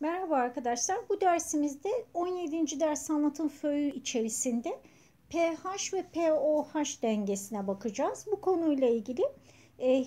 Merhaba arkadaşlar. Bu dersimizde 17. ders anlatım föyü içerisinde pH ve POH dengesine bakacağız. Bu konuyla ilgili e,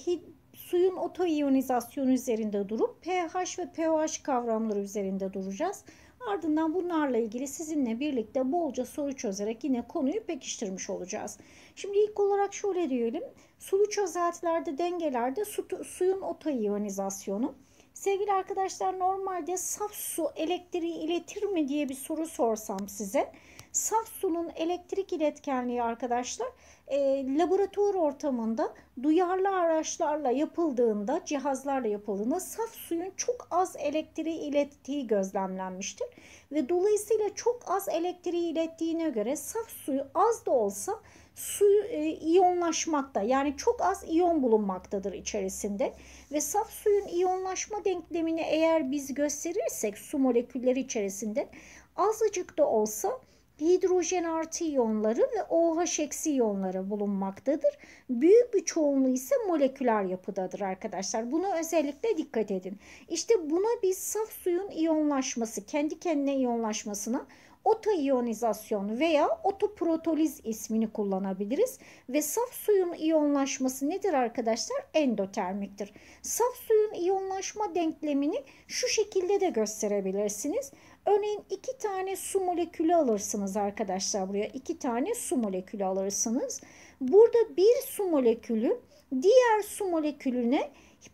suyun otoiyonizasyonu üzerinde durup pH ve POH kavramları üzerinde duracağız. Ardından bunlarla ilgili sizinle birlikte bolca soru çözerek yine konuyu pekiştirmiş olacağız. Şimdi ilk olarak şöyle diyelim. Sulu çözeltilerde dengelerde su, suyun otoiyonizasyonu. Sevgili arkadaşlar normalde saf su elektriği iletir mi diye bir soru sorsam size. Saf sunun elektrik iletkenliği arkadaşlar e, laboratuvar ortamında duyarlı araçlarla yapıldığında cihazlarla yapıldığında saf suyun çok az elektriği ilettiği gözlemlenmiştir. Ve dolayısıyla çok az elektriği ilettiğine göre saf suyu az da olsa su e, iyonlaşmakta yani çok az iyon bulunmaktadır içerisinde ve saf suyun iyonlaşma denklemini eğer biz gösterirsek su molekülleri içerisinde azıcık da olsa hidrojen artı iyonları ve OH eksi iyonları bulunmaktadır. Büyük bir çoğunluğu ise moleküler yapıdadır arkadaşlar. Buna özellikle dikkat edin. İşte buna biz saf suyun iyonlaşması, kendi kendine iyonlaşmasına otoiyonizasyon veya otoprotoliz ismini kullanabiliriz. Ve saf suyun iyonlaşması nedir arkadaşlar? Endotermiktir. Saf suyun iyonlaşma denklemini şu şekilde de gösterebilirsiniz. Örneğin iki tane su molekülü alırsınız arkadaşlar buraya. iki tane su molekülü alırsınız. Burada bir su molekülü diğer su molekülüne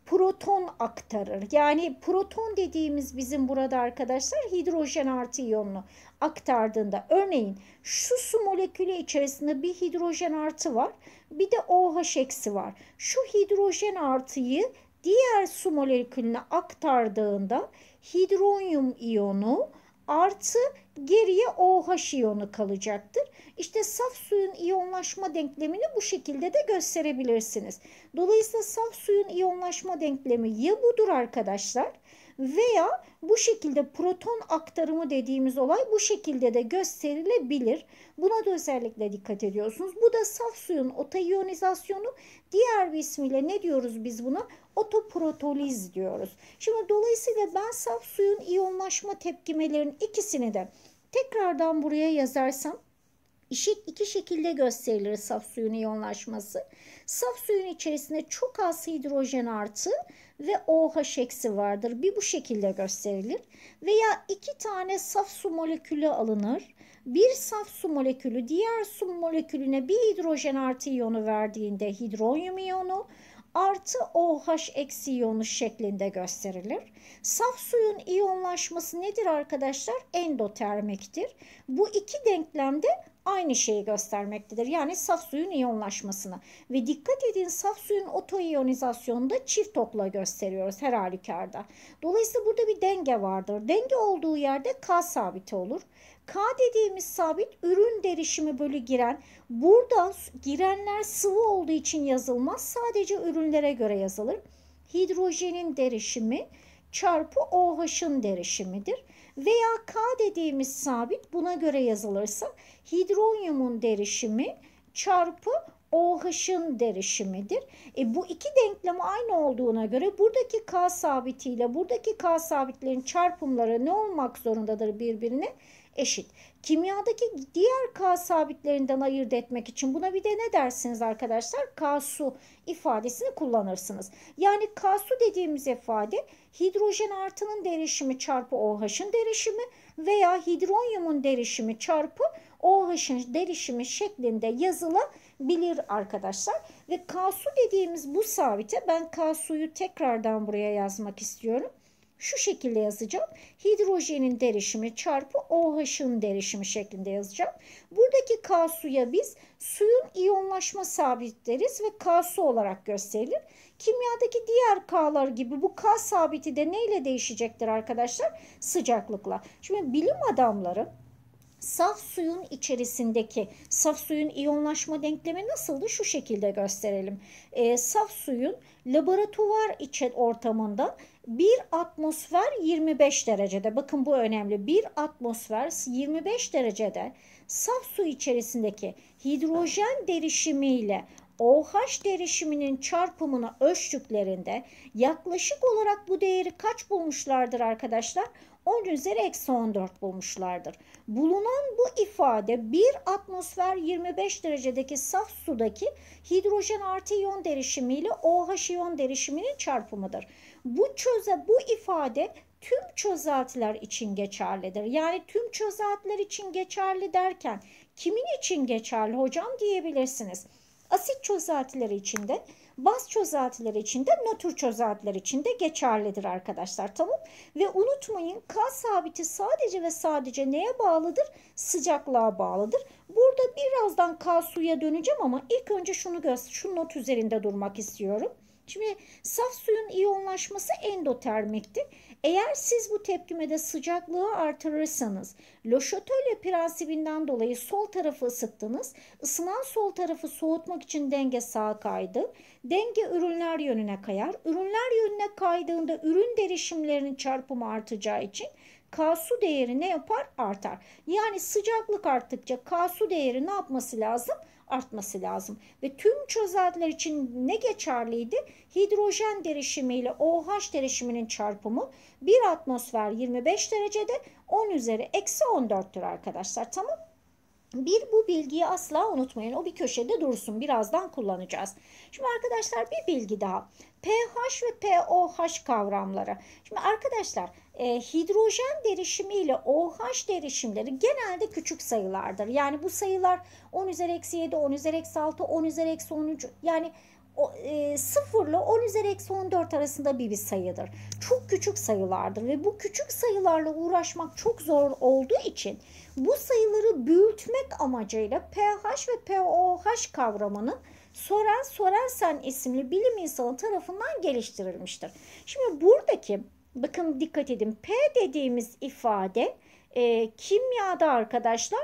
proton aktarır. Yani proton dediğimiz bizim burada arkadaşlar hidrojen artı iyonlu aktardığında örneğin şu su molekülü içerisinde bir hidrojen artı var bir de OH eksi var. Şu hidrojen artıyı diğer su molekülüne aktardığında hidronyum iyonu artı geriye OH iyonu kalacaktır. İşte saf suyun iyonlaşma denklemini bu şekilde de gösterebilirsiniz. Dolayısıyla saf suyun iyonlaşma denklemi ya budur arkadaşlar veya bu şekilde proton aktarımı dediğimiz olay bu şekilde de gösterilebilir. Buna da özellikle dikkat ediyorsunuz. Bu da saf suyun otayonizasyonu diğer bir ismiyle ne diyoruz biz buna? Otoprotoliz diyoruz. Şimdi dolayısıyla ben saf suyun iyonlaşma tepkimelerin ikisini de tekrardan buraya yazarsam iki şekilde gösterilir saf suyun iyonlaşması. Saf suyun içerisinde çok az hidrojen artı ve OH eksi vardır. Bir bu şekilde gösterilir. Veya iki tane saf su molekülü alınır. Bir saf su molekülü diğer su molekülüne bir hidrojen artı iyonu verdiğinde hidronyum iyonu, artı OH eksi iyonu şeklinde gösterilir. Saf suyun iyonlaşması nedir arkadaşlar? Endotermiktir. Bu iki denklemde aynı şeyi göstermektedir. Yani saf suyun iyonlaşmasını. Ve dikkat edin saf suyun otoiyonizasyonunda çift okla gösteriyoruz her halükarda. Dolayısıyla burada bir denge vardır. Denge olduğu yerde K sabiti olur. K dediğimiz sabit ürün derişimi bölü giren. Burada girenler sıvı olduğu için yazılmaz. Sadece ürünlere göre yazılır. Hidrojenin derişimi çarpı OH'ın derişimidir veya K dediğimiz sabit buna göre yazılırsa hidronyumun derişimi çarpı OH'ın derişimidir. E, bu iki denklem aynı olduğuna göre buradaki K sabitiyle buradaki K sabitlerin çarpımları ne olmak zorundadır birbirine? Eşit. Kimyadaki diğer K sabitlerinden ayırt etmek için buna bir de ne dersiniz arkadaşlar? K su ifadesini kullanırsınız. Yani K su dediğimiz ifade hidrojen artının derişimi çarpı OH'ın derişimi veya hidronyumun derişimi çarpı OH'ın derişimi şeklinde yazılabilir arkadaşlar. Ve K su dediğimiz bu sabite ben K suyu tekrardan buraya yazmak istiyorum şu şekilde yazacağım. Hidrojenin derişimi çarpı OH'ın derişimi şeklinde yazacağım. Buradaki K suya biz suyun iyonlaşma sabit deriz ve K su olarak gösterilir. Kimyadaki diğer K'lar gibi bu K sabiti de neyle değişecektir arkadaşlar? Sıcaklıkla. Şimdi bilim adamları saf suyun içerisindeki saf suyun iyonlaşma denklemi nasıldı? Şu şekilde gösterelim. E, saf suyun laboratuvar içi ortamında 1 atmosfer 25 derecede bakın bu önemli 1 atmosfer 25 derecede saf su içerisindeki hidrojen derişimiyle OH derişiminin çarpımını ölçtüklerinde yaklaşık olarak bu değeri kaç bulmuşlardır arkadaşlar? 10 üzeri eksi 14 bulmuşlardır. Bulunan bu ifade bir atmosfer 25 derecedeki saf sudaki hidrojen artı iyon derişimi ile OH iyon derişiminin çarpımıdır. Bu çöze bu ifade tüm çözeltiler için geçerlidir. Yani tüm çözeltiler için geçerli derken kimin için geçerli hocam diyebilirsiniz. Asit çözeltileri için de baz çözeltileri içinde, nötr çözeltiler içinde geçerlidir arkadaşlar. Tamam ve unutmayın K sabiti sadece ve sadece neye bağlıdır? Sıcaklığa bağlıdır. Burada birazdan K suya döneceğim ama ilk önce şunu göster, şu not üzerinde durmak istiyorum. Şimdi saf suyun iyonlaşması endotermiktir eğer siz bu tepkimede sıcaklığı artırırsanız Loşatölye prensibinden dolayı sol tarafı ısıttınız. Isınan sol tarafı soğutmak için denge sağa kaydı. Denge ürünler yönüne kayar. Ürünler yönüne kaydığında ürün derişimlerinin çarpımı artacağı için K-su değeri ne yapar? Artar. Yani sıcaklık arttıkça K-su değeri ne yapması lazım? artması lazım. Ve tüm çözeltiler için ne geçerliydi? Hidrojen derişimi ile OH derişiminin çarpımı 1 atmosfer 25 derecede 10 üzeri eksi 14'tür arkadaşlar tamam bir bu bilgiyi asla unutmayın. O bir köşede dursun. Birazdan kullanacağız. Şimdi arkadaşlar bir bilgi daha. pH ve POH kavramları. Şimdi arkadaşlar e, hidrojen derişimi ile OH derişimleri genelde küçük sayılardır. Yani bu sayılar 10 üzeri eksi 7, 10 üzeri eksi 6, 10 üzeri eksi 13 yani o, e, 0 ile 10 üzeri eksi 14 arasında bir, bir sayıdır. Çok küçük sayılardır ve bu küçük sayılarla uğraşmak çok zor olduğu için bu sayıları büyütmek amacıyla pH ve POH kavramının Soren Sorensen isimli bilim insanı tarafından geliştirilmiştir. Şimdi buradaki bakın dikkat edin P dediğimiz ifade e, kimyada arkadaşlar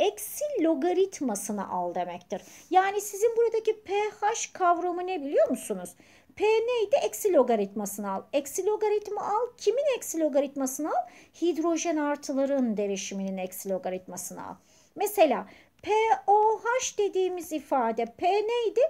eksi logaritmasını al demektir. Yani sizin buradaki pH kavramı ne biliyor musunuz? P neydi? Eksi logaritmasını al. Eksi logaritma al. Kimin eksi logaritmasını al? Hidrojen artıların derişiminin eksi logaritmasını al. Mesela POH dediğimiz ifade P neydi?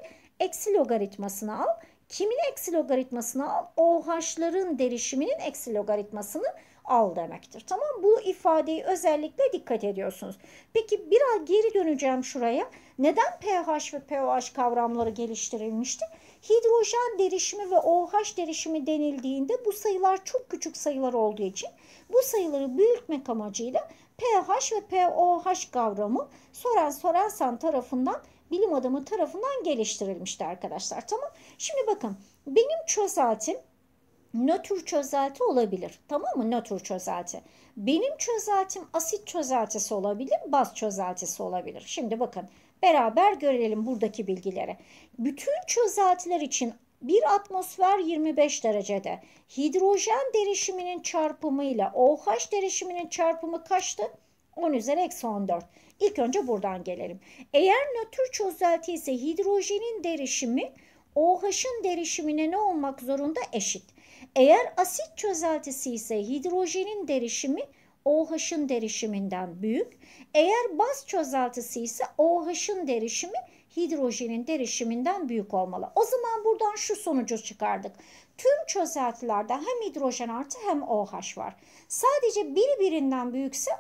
Eksi logaritmasını al. Kimin eksi logaritmasını al? OH'ların derişiminin eksi logaritmasını al demektir. Tamam bu ifadeyi özellikle dikkat ediyorsunuz. Peki biraz geri döneceğim şuraya. Neden pH ve POH kavramları geliştirilmişti? Hidrojen derişimi ve OH derişimi denildiğinde bu sayılar çok küçük sayılar olduğu için bu sayıları büyütmek amacıyla pH ve POH kavramı Soran Sorensen tarafından bilim adamı tarafından geliştirilmişti arkadaşlar. Tamam. Şimdi bakın benim çözeltim nötr çözelti olabilir. Tamam mı? Nötr çözelti. Benim çözeltim asit çözeltisi olabilir, baz çözeltisi olabilir. Şimdi bakın beraber görelim buradaki bilgileri. Bütün çözeltiler için bir atmosfer 25 derecede hidrojen derişiminin çarpımıyla OH derişiminin çarpımı kaçtı? 10 üzeri eksi 14. İlk önce buradan gelelim. Eğer nötr çözelti ise hidrojenin derişimi OH'ın derişimine ne olmak zorunda eşit. Eğer asit çözeltisi ise hidrojenin derişimi OH'ın derişiminden büyük. Eğer baz çözeltisi ise OH'ın derişimi hidrojenin derişiminden büyük olmalı. O zaman buradan şu sonucu çıkardık. Tüm çözeltilerde hem hidrojen artı hem OH var. Sadece biri birinden büyükse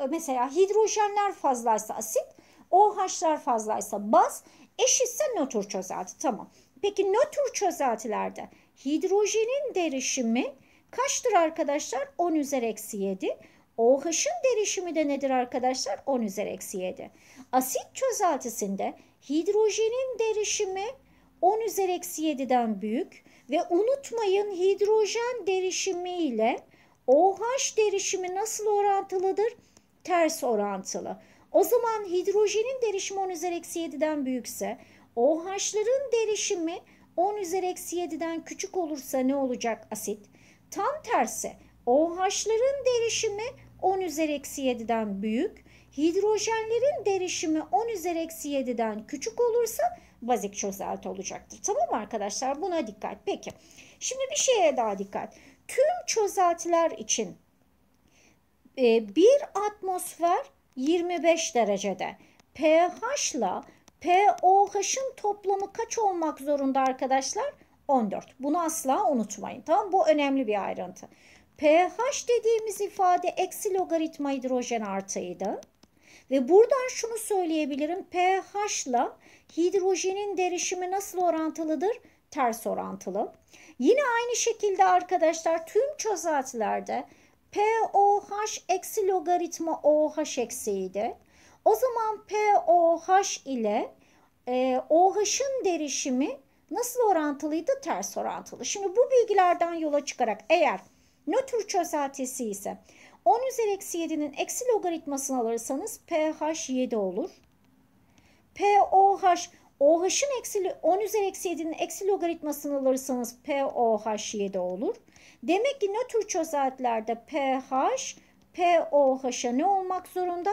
e, mesela hidrojenler fazlaysa asit, OH'lar fazlaysa baz, eşitse nötr çözelti. Tamam. Peki nötr çözeltilerde hidrojenin derişimi kaçtır arkadaşlar? 10 üzeri eksi 7. OH'ın derişimi de nedir arkadaşlar? 10 üzeri eksi 7. Asit çözeltisinde hidrojenin derişimi 10 üzeri eksi 7'den büyük ve unutmayın hidrojen derişimi ile OH derişimi nasıl orantılıdır? ters orantılı. O zaman hidrojenin derişimi 10 üzeri eksi 7'den büyükse OH'ların derişimi 10 üzeri eksi 7'den küçük olursa ne olacak asit? Tam tersi OH'ların derişimi 10 üzeri eksi 7'den büyük, hidrojenlerin derişimi 10 üzeri eksi 7'den küçük olursa bazik çözelti olacaktır. Tamam mı arkadaşlar? Buna dikkat. Peki. Şimdi bir şeye daha dikkat. Tüm çözeltiler için e, bir atmosfer 25 derecede. pH ile POH'ın toplamı kaç olmak zorunda arkadaşlar? 14. Bunu asla unutmayın. Tamam bu önemli bir ayrıntı. pH dediğimiz ifade eksi logaritma hidrojen artıydı. Ve buradan şunu söyleyebilirim. pH ile hidrojenin derişimi nasıl orantılıdır? Ters orantılı. Yine aynı şekilde arkadaşlar tüm çözeltilerde POH eksi logaritma OH eksiydi. O zaman POH ile e, OH'ın derişimi nasıl orantılıydı? Ters orantılı. Şimdi bu bilgilerden yola çıkarak eğer nötr çözeltisi ise 10 üzeri eksi 7'nin eksi logaritmasını alırsanız pH 7 olur. POH, OH'ın eksi 10 üzeri eksi 7'nin eksi logaritmasını alırsanız POH 7 olur. Demek ki nötr çözeltilerde pH, POH'a ne olmak zorunda?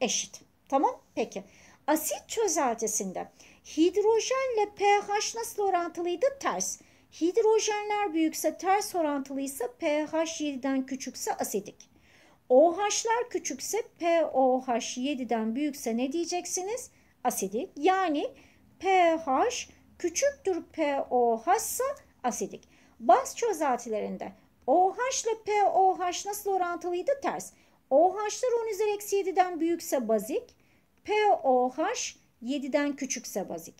Eşit. Tamam peki. Asit çözeltisinde hidrojenle pH nasıl orantılıydı? Ters. Hidrojenler büyükse ters orantılıysa pH 7'den küçükse asidik. OH'lar küçükse POH 7'den büyükse ne diyeceksiniz? Asidik. Yani pH küçüktür pOH'sa asidik. Baz çözeltilerinde OH ile POH nasıl orantılıydı? Ters. OH'lar 10 üzeri eksi 7'den büyükse bazik. POH 7'den küçükse bazik.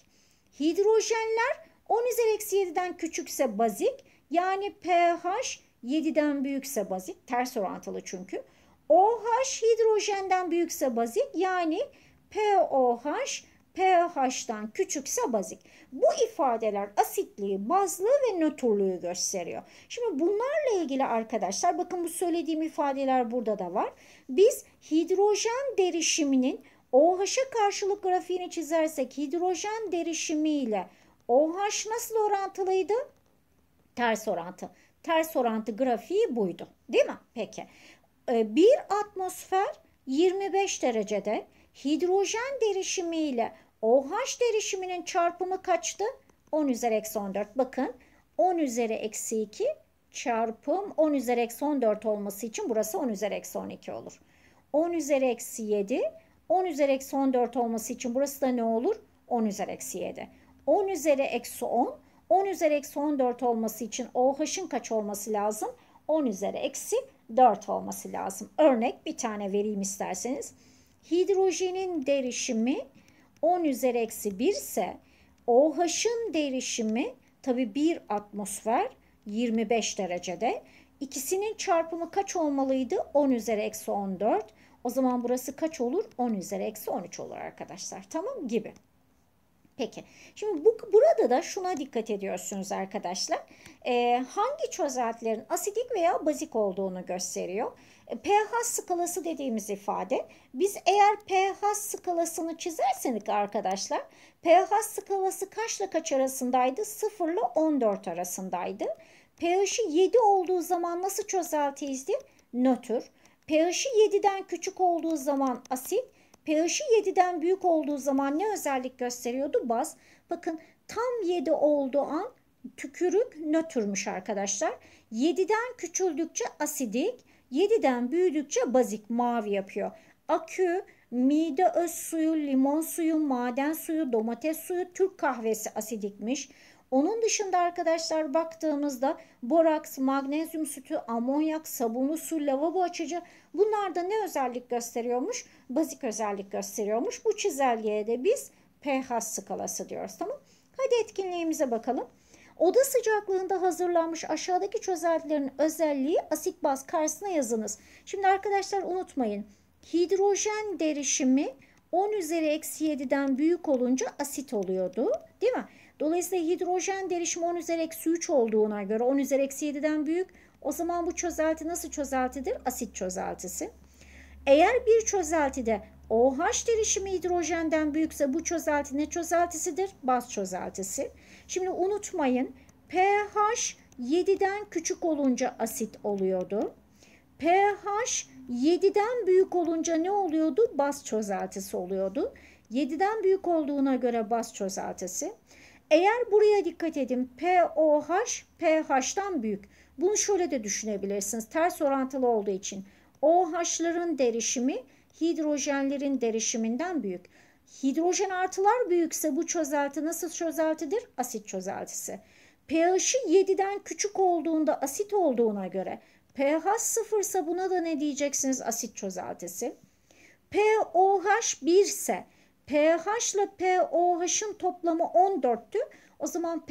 Hidrojenler 10 üzeri eksi 7'den küçükse bazik. Yani pH 7'den büyükse bazik. Ters orantılı çünkü. OH hidrojenden büyükse bazik. Yani POH pH'dan küçükse bazik. Bu ifadeler asitliği, bazlığı ve nötrlüğü gösteriyor. Şimdi bunlarla ilgili arkadaşlar bakın bu söylediğim ifadeler burada da var. Biz hidrojen derişiminin OH'a karşılık grafiğini çizersek hidrojen derişimiyle OH nasıl orantılıydı? Ters orantı. Ters orantı grafiği buydu. Değil mi? Peki. Ee, bir atmosfer 25 derecede hidrojen derişimiyle ile OH derişiminin çarpımı kaçtı? 10 üzeri eksi 14. Bakın 10 üzeri eksi 2 çarpım 10 üzeri eksi 14 olması için burası 10 üzeri eksi 12 olur. 10 üzeri eksi 7 10 üzeri eksi 14 olması için burası da ne olur? 10 üzeri eksi 7. 10 üzeri eksi 10 10 üzeri eksi 14 olması için OH'ın kaç olması lazım? 10 üzeri eksi 4 olması lazım. Örnek bir tane vereyim isterseniz hidrojenin derişimi 10 üzeri eksi 1 ise OH'ın derişimi tabi 1 atmosfer 25 derecede. İkisinin çarpımı kaç olmalıydı? 10 üzeri eksi 14. O zaman burası kaç olur? 10 üzeri eksi 13 olur arkadaşlar. Tamam gibi. Peki. Şimdi bu, burada da şuna dikkat ediyorsunuz arkadaşlar. Ee, hangi çözeltilerin asidik veya bazik olduğunu gösteriyor pH skalası dediğimiz ifade. Biz eğer pH skalasını çizerseniz arkadaşlar pH skalası kaçla kaç arasındaydı? 0 ile 14 arasındaydı. pH'i 7 olduğu zaman nasıl çözeltiydi? Nötr. pH'i 7'den küçük olduğu zaman asit. pH'i 7'den büyük olduğu zaman ne özellik gösteriyordu? Baz. Bakın tam 7 olduğu an tükürük nötrmüş arkadaşlar. 7'den küçüldükçe asidik, 7'den büyüdükçe bazik mavi yapıyor. Akü mide öz suyu, limon suyu, maden suyu, domates suyu, Türk kahvesi asidikmiş. Onun dışında arkadaşlar baktığımızda boraks, magnezyum sütü, amonyak, sabunlu su, lavabo açıcı bunlar da ne özellik gösteriyormuş? Bazik özellik gösteriyormuş. Bu çizelgeye de biz pH skalası diyoruz tamam Hadi etkinliğimize bakalım. Oda sıcaklığında hazırlanmış aşağıdaki çözeltilerin özelliği asit baz karşısına yazınız. Şimdi arkadaşlar unutmayın hidrojen derişimi 10 üzeri eksi 7'den büyük olunca asit oluyordu değil mi? Dolayısıyla hidrojen derişimi 10 üzeri eksi 3 olduğuna göre 10 üzeri eksi 7'den büyük. O zaman bu çözelti nasıl çözeltidir? Asit çözeltisi. Eğer bir çözeltide OH derişimi hidrojenden büyükse bu çözelti ne çözeltisidir? Baz çözeltisi. Şimdi unutmayın pH 7'den küçük olunca asit oluyordu. pH 7'den büyük olunca ne oluyordu? Baz çözeltisi oluyordu. 7'den büyük olduğuna göre baz çözeltisi. Eğer buraya dikkat edin POH pH'tan büyük. Bunu şöyle de düşünebilirsiniz. Ters orantılı olduğu için OH'ların derişimi hidrojenlerin derişiminden büyük. Hidrojen artılar büyükse bu çözelti nasıl çözeltidir? Asit çözeltisi. pH'i 7'den küçük olduğunda asit olduğuna göre pH 0 ise buna da ne diyeceksiniz? Asit çözeltisi. pOH 1 ise pH ile pOH'ın toplamı 14'tü. O zaman pH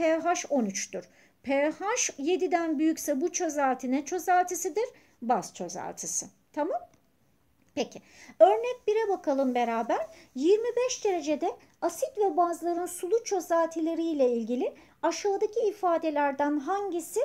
13'tür. pH 7'den büyükse bu çözelti ne çözeltisidir? Baz çözeltisi. Tamam Peki örnek 1'e bakalım beraber. 25 derecede asit ve bazların sulu çözeltileriyle ilgili aşağıdaki ifadelerden hangisi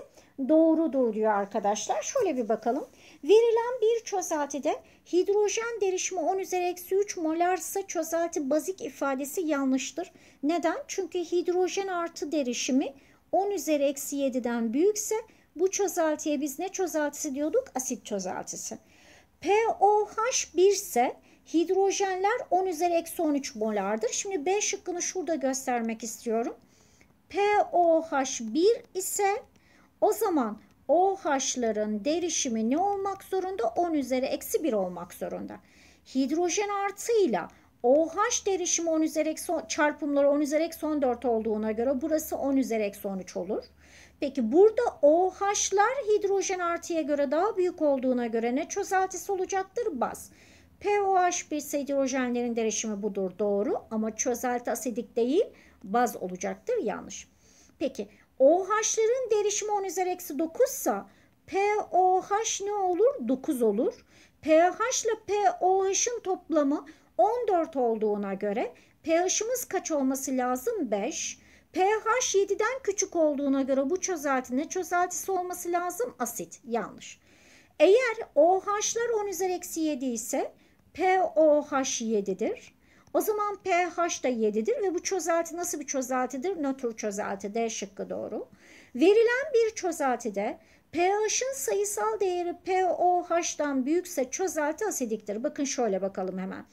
doğrudur diyor arkadaşlar. Şöyle bir bakalım. Verilen bir çözeltide hidrojen derişimi 10 üzeri eksi 3 molarsa çözelti bazik ifadesi yanlıştır. Neden? Çünkü hidrojen artı derişimi 10 üzeri eksi 7'den büyükse bu çözeltiye biz ne çözeltisi diyorduk? Asit çözeltisi. POH 1 ise hidrojenler 10 üzeri eksi 13 molardır. Şimdi B şıkkını şurada göstermek istiyorum. POH1 ise o zaman OH'ların derişimi ne olmak zorunda? 10 üzeri eksi 1 olmak zorunda. Hidrojen artıyla OH derişimi 10 üzeri eksi çarpımları 10 üzeri eksi 14 olduğuna göre burası 10 üzeri eksi 13 olur. Peki burada OH'lar hidrojen artıya göre daha büyük olduğuna göre ne çözeltisi olacaktır? Baz. POH bir hidrojenlerin derişimi budur doğru ama çözelti asidik değil baz olacaktır yanlış. Peki OH'ların derişimi 10 üzeri eksi 9 sa POH ne olur? 9 olur. pH ile POH'ın toplamı 14 olduğuna göre pH'ımız kaç olması lazım? 5 pH 7'den küçük olduğuna göre bu çözelti ne çözeltisi olması lazım? Asit. Yanlış. Eğer OH'lar 10 üzeri eksi 7 ise POH 7'dir. O zaman pH da 7'dir ve bu çözelti nasıl bir çözeltidir? Nötr çözelti D şıkkı doğru. Verilen bir çözeltide pH'ın sayısal değeri POH'dan büyükse çözelti asidiktir. Bakın şöyle bakalım hemen.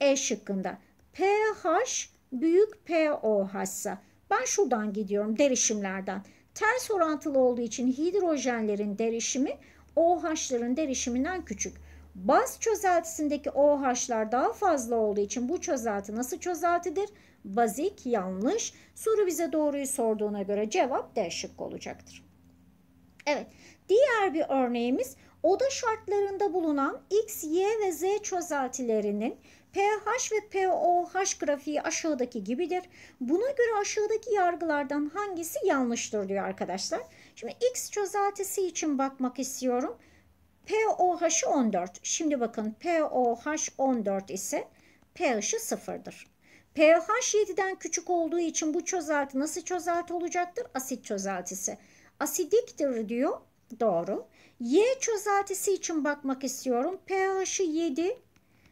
E şıkkında pH büyük pOH ise ben şuradan gidiyorum derişimlerden. Ters orantılı olduğu için hidrojenlerin derişimi OH'ların derişiminden küçük. Baz çözeltisindeki OH'lar daha fazla olduğu için bu çözelti nasıl çözeltidir? Bazik yanlış. Soru bize doğruyu sorduğuna göre cevap D şıkkı olacaktır. Evet diğer bir örneğimiz oda şartlarında bulunan X, Y ve Z çözeltilerinin pH ve pOH grafiği aşağıdaki gibidir. Buna göre aşağıdaki yargılardan hangisi yanlıştır diyor arkadaşlar. Şimdi X çözeltisi için bakmak istiyorum. pOH 14. Şimdi bakın pOH 14 ise pH'i sıfırdır. pH 7'den küçük olduğu için bu çözelti nasıl çözelti olacaktır? Asit çözeltisi. Asidiktir diyor. Doğru. Y çözeltisi için bakmak istiyorum. pH'i 7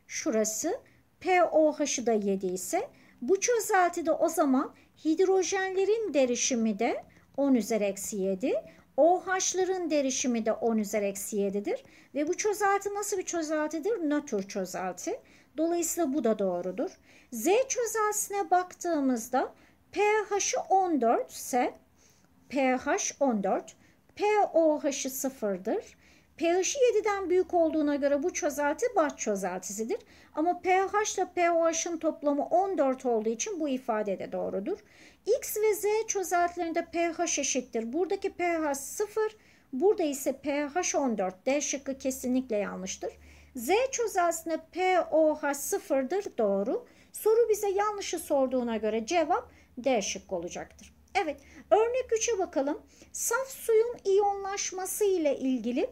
şurası. POH'ı da 7 ise bu çözeltide o zaman hidrojenlerin derişimi de 10 üzeri eksi 7. OH'ların derişimi de 10 üzeri eksi 7'dir. Ve bu çözelti nasıl bir çözeltidir? Nötr çözelti. Dolayısıyla bu da doğrudur. Z çözeltisine baktığımızda pH'ı 14 ise pH 14, POH'ı 0'dır pH'i 7'den büyük olduğuna göre bu çözelti baş çözeltisidir. Ama pH ile pOH'ın toplamı 14 olduğu için bu ifade de doğrudur. X ve Z çözeltilerinde pH eşittir. Buradaki pH 0, burada ise pH 14. D şıkkı kesinlikle yanlıştır. Z çözeltisinde pOH 0'dır doğru. Soru bize yanlışı sorduğuna göre cevap D şıkkı olacaktır. Evet örnek 3'e bakalım. Saf suyun iyonlaşması ile ilgili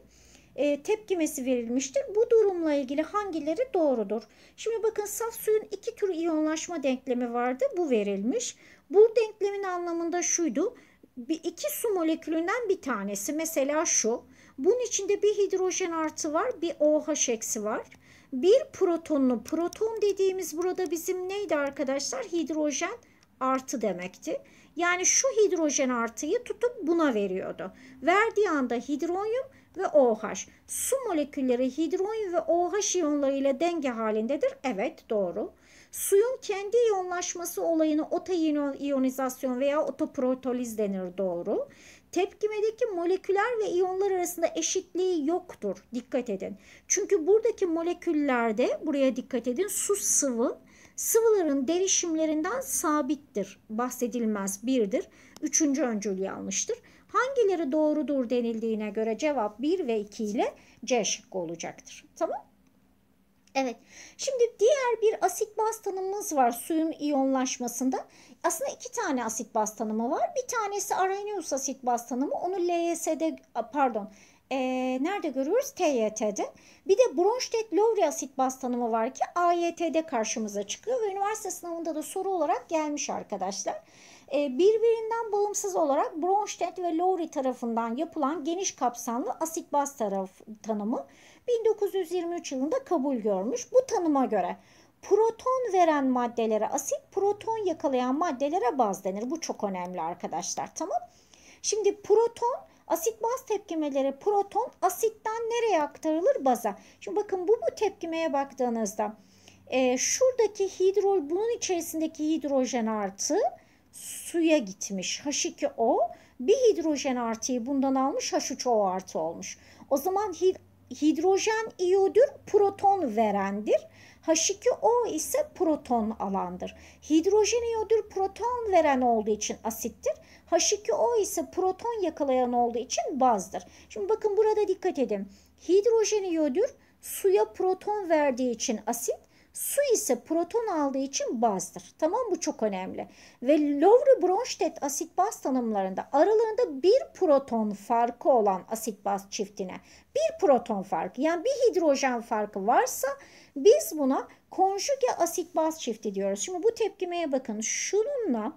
e, tepkimesi verilmiştir. Bu durumla ilgili hangileri doğrudur? Şimdi bakın saf suyun iki tür iyonlaşma denklemi vardı. Bu verilmiş. Bu denklemin anlamında şuydu. Bir, iki su molekülünden bir tanesi mesela şu. Bunun içinde bir hidrojen artı var, bir OH eksi var. Bir protonlu, proton dediğimiz burada bizim neydi arkadaşlar? Hidrojen artı demekti. Yani şu hidrojen artıyı tutup buna veriyordu. Verdiği anda hidronyum ve OH. Su molekülleri hidronyum ve OH iyonlarıyla denge halindedir. Evet doğru. Suyun kendi iyonlaşması olayını otoiyonizasyon veya otoprotoliz denir doğru. Tepkimedeki moleküler ve iyonlar arasında eşitliği yoktur. Dikkat edin. Çünkü buradaki moleküllerde buraya dikkat edin su sıvı sıvıların derişimlerinden sabittir. Bahsedilmez birdir. Üçüncü öncül yanlıştır hangileri doğrudur denildiğine göre cevap 1 ve 2 ile C şıkkı olacaktır. Tamam Evet. Şimdi diğer bir asit baz tanımımız var suyun iyonlaşmasında. Aslında iki tane asit baz tanımı var. Bir tanesi Arrhenius asit baz tanımı. Onu LYS'de pardon e, nerede görüyoruz? TYT'de. Bir de bronsted lowry asit baz tanımı var ki AYT'de karşımıza çıkıyor ve üniversite sınavında da soru olarak gelmiş arkadaşlar. E, birbirinden bağımsız olarak Bronsted ve Lowry tarafından yapılan geniş kapsamlı asit baz taraf, tanımı 1923 yılında kabul görmüş. Bu tanıma göre proton veren maddelere asit, proton yakalayan maddelere baz denir. Bu çok önemli arkadaşlar tamam. Şimdi proton asit baz tepkimeleri proton asitten nereye aktarılır baza. Şimdi bakın bu bu tepkimeye baktığınızda e, şuradaki hidrol bunun içerisindeki hidrojen artı suya gitmiş H2O bir hidrojen artıyı bundan almış H3O artı olmuş. O zaman hidrojen iyodür proton verendir. H2O ise proton alandır. Hidrojen iyodür proton veren olduğu için asittir. H2O ise proton yakalayan olduğu için bazdır. Şimdi bakın burada dikkat edin. Hidrojen iyodür suya proton verdiği için asit. Su ise proton aldığı için bazdır. Tamam bu çok önemli. Ve Lowry-Bronstedt asit baz tanımlarında aralarında bir proton farkı olan asit baz çiftine bir proton farkı yani bir hidrojen farkı varsa biz buna konjüge asit baz çifti diyoruz. Şimdi bu tepkimeye bakın. Şununla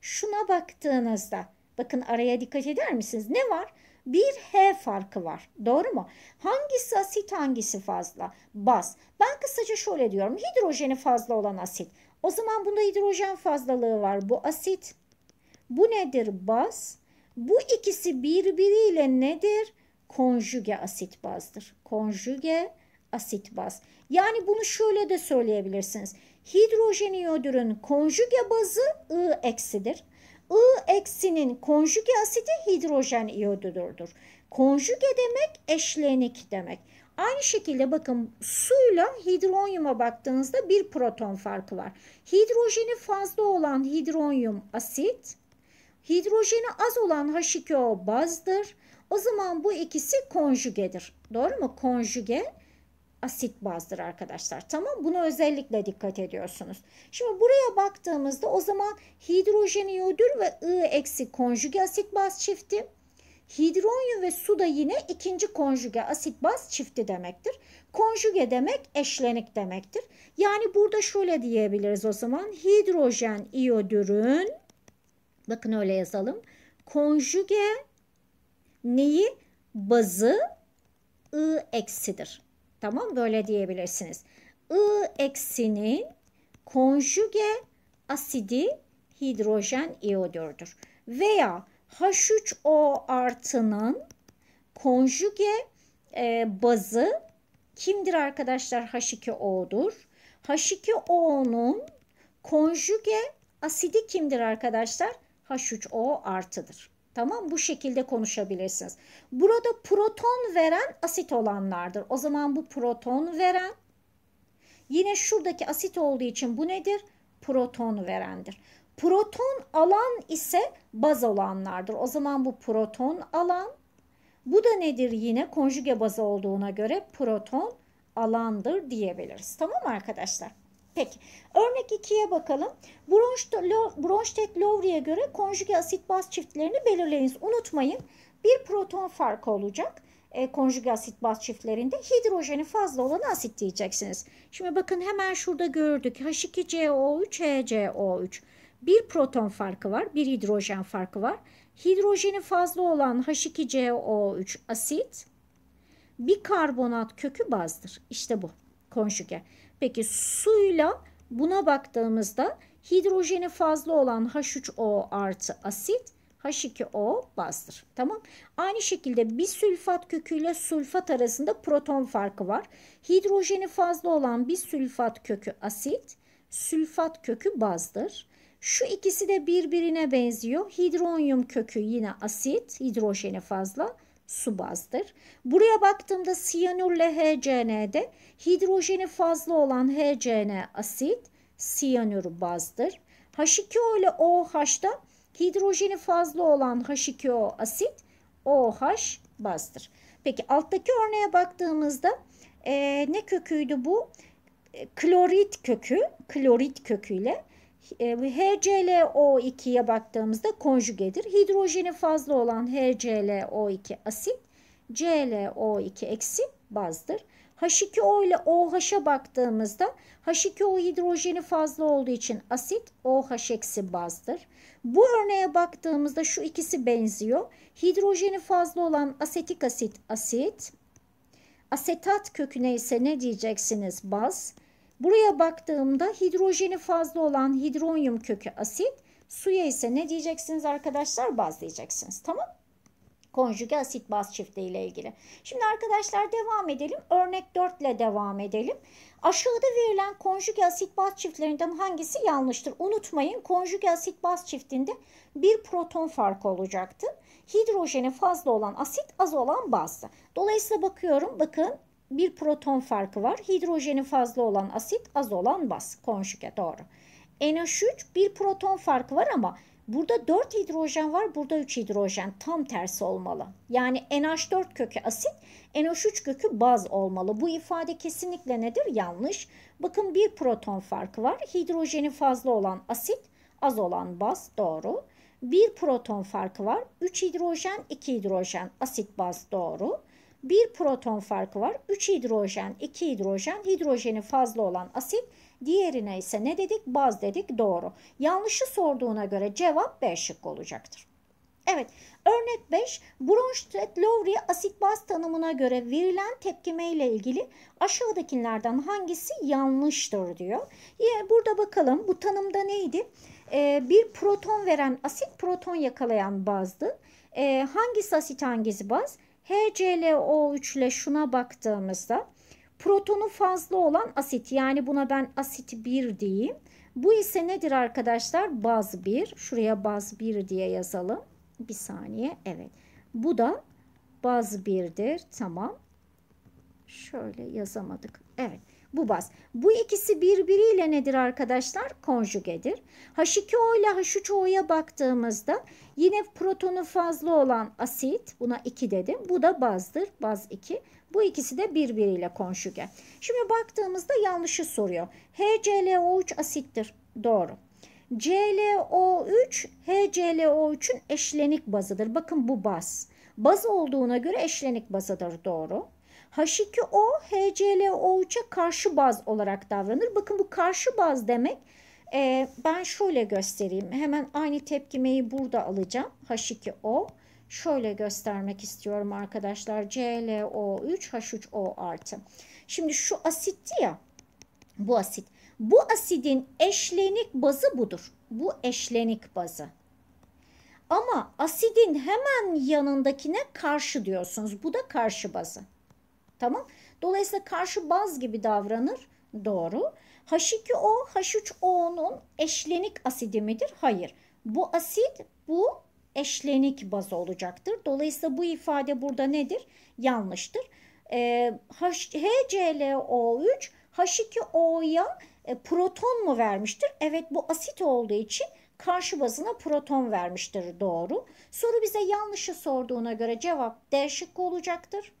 şuna baktığınızda bakın araya dikkat eder misiniz? Ne var? bir H farkı var. Doğru mu? Hangisi asit hangisi fazla? Baz. Ben kısaca şöyle diyorum. Hidrojeni fazla olan asit. O zaman bunda hidrojen fazlalığı var. Bu asit. Bu nedir? Baz. Bu ikisi birbiriyle nedir? Konjüge asit bazdır. Konjüge asit baz. Yani bunu şöyle de söyleyebilirsiniz. Hidrojeniyodürün konjüge bazı I eksidir. I eksinin konjüge asidi hidrojen iyodudur. Konjüge demek eşlenik demek. Aynı şekilde bakın suyla hidronyuma baktığınızda bir proton farkı var. Hidrojeni fazla olan hidronyum asit, hidrojeni az olan H2O bazdır. O zaman bu ikisi konjügedir. Doğru mu? Konjüge asit bazdır arkadaşlar. Tamam buna özellikle dikkat ediyorsunuz. Şimdi buraya baktığımızda o zaman hidrojen iyodür ve I eksi konjüge asit baz çifti. Hidronyum ve su da yine ikinci konjüge asit baz çifti demektir. Konjüge demek eşlenik demektir. Yani burada şöyle diyebiliriz o zaman hidrojen iyodürün bakın öyle yazalım. Konjüge neyi? Bazı I eksidir. Tamam böyle diyebilirsiniz. I eksinin konjuge asidi hidrojen iodürdür. Veya H3O artının konjuge e, bazı kimdir arkadaşlar? H2O'dur. H2O'nun konjuge asidi kimdir arkadaşlar? H3O artıdır. Tamam bu şekilde konuşabilirsiniz. Burada proton veren asit olanlardır. O zaman bu proton veren yine şuradaki asit olduğu için bu nedir? Proton verendir. Proton alan ise baz olanlardır. O zaman bu proton alan bu da nedir yine konjuge bazı olduğuna göre proton alandır diyebiliriz. Tamam mı arkadaşlar? Peki örnek 2'ye bakalım. bronsted Lowry'e göre konjüge asit baz çiftlerini belirleyiniz. Unutmayın bir proton farkı olacak. E, konjüge asit baz çiftlerinde hidrojeni fazla olan asit diyeceksiniz. Şimdi bakın hemen şurada gördük. H2CO3, HCO3. Bir proton farkı var, bir hidrojen farkı var. Hidrojeni fazla olan H2CO3 asit, bir karbonat kökü bazdır. İşte bu konjüge. Peki suyla buna baktığımızda hidrojeni fazla olan H3O artı asit H2O bazdır. Tamam. Aynı şekilde bir sülfat köküyle sülfat arasında proton farkı var. Hidrojeni fazla olan bir sülfat kökü asit, sülfat kökü bazdır. Şu ikisi de birbirine benziyor. Hidronyum kökü yine asit, hidrojeni fazla su bazdır. Buraya baktığımda siyanürle HCN'de hidrojeni fazla olan HCN asit siyanür bazdır. H2O ile OH'da hidrojeni fazla olan H2O asit OH bazdır. Peki alttaki örneğe baktığımızda e, ne köküydü bu? E, klorit kökü, klorit köküyle e, HClO2'ye baktığımızda konjugedir. Hidrojeni fazla olan HClO2 asit, ClO2 eksi bazdır. H2O ile OH'a baktığımızda H2O hidrojeni fazla olduğu için asit, OH eksi bazdır. Bu örneğe baktığımızda şu ikisi benziyor. Hidrojeni fazla olan asetik asit asit, asetat köküne ise ne diyeceksiniz baz, Buraya baktığımda hidrojeni fazla olan hidronyum kökü asit, suya ise ne diyeceksiniz arkadaşlar? Baz diyeceksiniz. Tamam? Konjüge asit baz çiftliği ile ilgili. Şimdi arkadaşlar devam edelim. Örnek 4 ile devam edelim. Aşağıda verilen konjüge asit baz çiftlerinden hangisi yanlıştır? Unutmayın konjüge asit baz çiftinde bir proton farkı olacaktı. Hidrojeni fazla olan asit az olan bazdı. Dolayısıyla bakıyorum bakın bir proton farkı var. Hidrojeni fazla olan asit, az olan baz. Konjüge doğru. NH3 bir proton farkı var ama burada 4 hidrojen var, burada 3 hidrojen. Tam tersi olmalı. Yani NH4 kökü asit, NH3 kökü baz olmalı. Bu ifade kesinlikle nedir? Yanlış. Bakın bir proton farkı var. Hidrojeni fazla olan asit, az olan baz. Doğru. Bir proton farkı var. 3 hidrojen, 2 hidrojen. Asit baz doğru bir proton farkı var. 3 hidrojen, 2 hidrojen, hidrojeni fazla olan asit. Diğerine ise ne dedik? Baz dedik. Doğru. Yanlışı sorduğuna göre cevap B şık olacaktır. Evet, örnek 5. Bronsted-Lowry asit baz tanımına göre verilen tepkime ile ilgili aşağıdakilerden hangisi yanlıştır diyor. Yine burada bakalım bu tanımda neydi? Ee, bir proton veren asit proton yakalayan bazdı. Ee, hangisi asit hangisi baz? HClO3 ile şuna baktığımızda protonu fazla olan asit yani buna ben asit 1 diyeyim. Bu ise nedir arkadaşlar? Baz 1. Şuraya baz 1 diye yazalım. Bir saniye. Evet. Bu da baz 1'dir. Tamam. Şöyle yazamadık. Evet bu baz. Bu ikisi birbiriyle nedir arkadaşlar? Konjügedir. H2O ile H3O'ya baktığımızda yine protonu fazla olan asit buna 2 dedim. Bu da bazdır. Baz 2. Bu ikisi de birbiriyle konjuge. Şimdi baktığımızda yanlışı soruyor. HClO3 asittir. Doğru. ClO3 HClO3'ün eşlenik bazıdır. Bakın bu baz. Baz olduğuna göre eşlenik bazıdır doğru. H2O HClOH'a karşı baz olarak davranır. Bakın bu karşı baz demek e, ben şöyle göstereyim. Hemen aynı tepkimeyi burada alacağım. H2O şöyle göstermek istiyorum arkadaşlar. ClO3 H3O artı. Şimdi şu asitti ya bu asit. Bu asidin eşlenik bazı budur. Bu eşlenik bazı. Ama asidin hemen yanındakine karşı diyorsunuz. Bu da karşı bazı. Tamam. Dolayısıyla karşı baz gibi davranır. Doğru. H2O, H3O'nun eşlenik asidi midir? Hayır. Bu asit, bu eşlenik baz olacaktır. Dolayısıyla bu ifade burada nedir? Yanlıştır. HClO3 ee, H2O'ya e, proton mu vermiştir? Evet bu asit olduğu için karşı bazına proton vermiştir doğru. Soru bize yanlışı sorduğuna göre cevap D şıkkı olacaktır.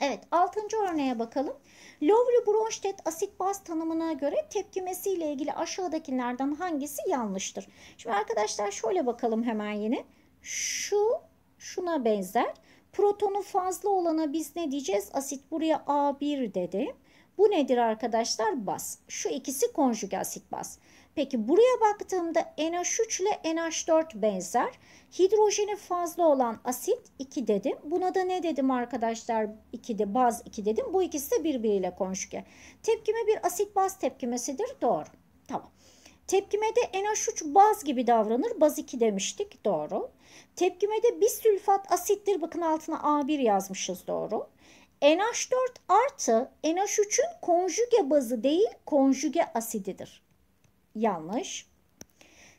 Evet altıncı örneğe bakalım. Lowry Bronsted asit baz tanımına göre tepkimesi ile ilgili aşağıdakilerden hangisi yanlıştır? Şimdi arkadaşlar şöyle bakalım hemen yine. Şu şuna benzer. Protonu fazla olana biz ne diyeceğiz? Asit buraya A1 dedi. Bu nedir arkadaşlar? Baz. Şu ikisi konjüge asit baz. Peki buraya baktığımda NH3 ile NH4 benzer. Hidrojeni fazla olan asit 2 dedim. Buna da ne dedim arkadaşlar? 2 de baz 2 dedim. Bu ikisi de birbiriyle konjuge. Tepkime bir asit baz tepkimesidir. Doğru. Tamam. Tepkimede NH3 baz gibi davranır. Baz 2 demiştik. Doğru. Tepkimede bisülfat asittir. Bakın altına A1 yazmışız. Doğru. NH4 artı NH3'ün konjüge bazı değil konjüge asididir. Yanlış.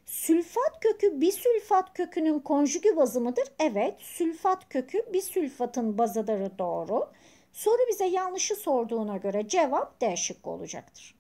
Sülfat kökü bir bisülfat kökünün konjügü bazı mıdır? Evet. Sülfat kökü bir bisülfatın bazıdır doğru. Soru bize yanlışı sorduğuna göre cevap D şıkkı olacaktır.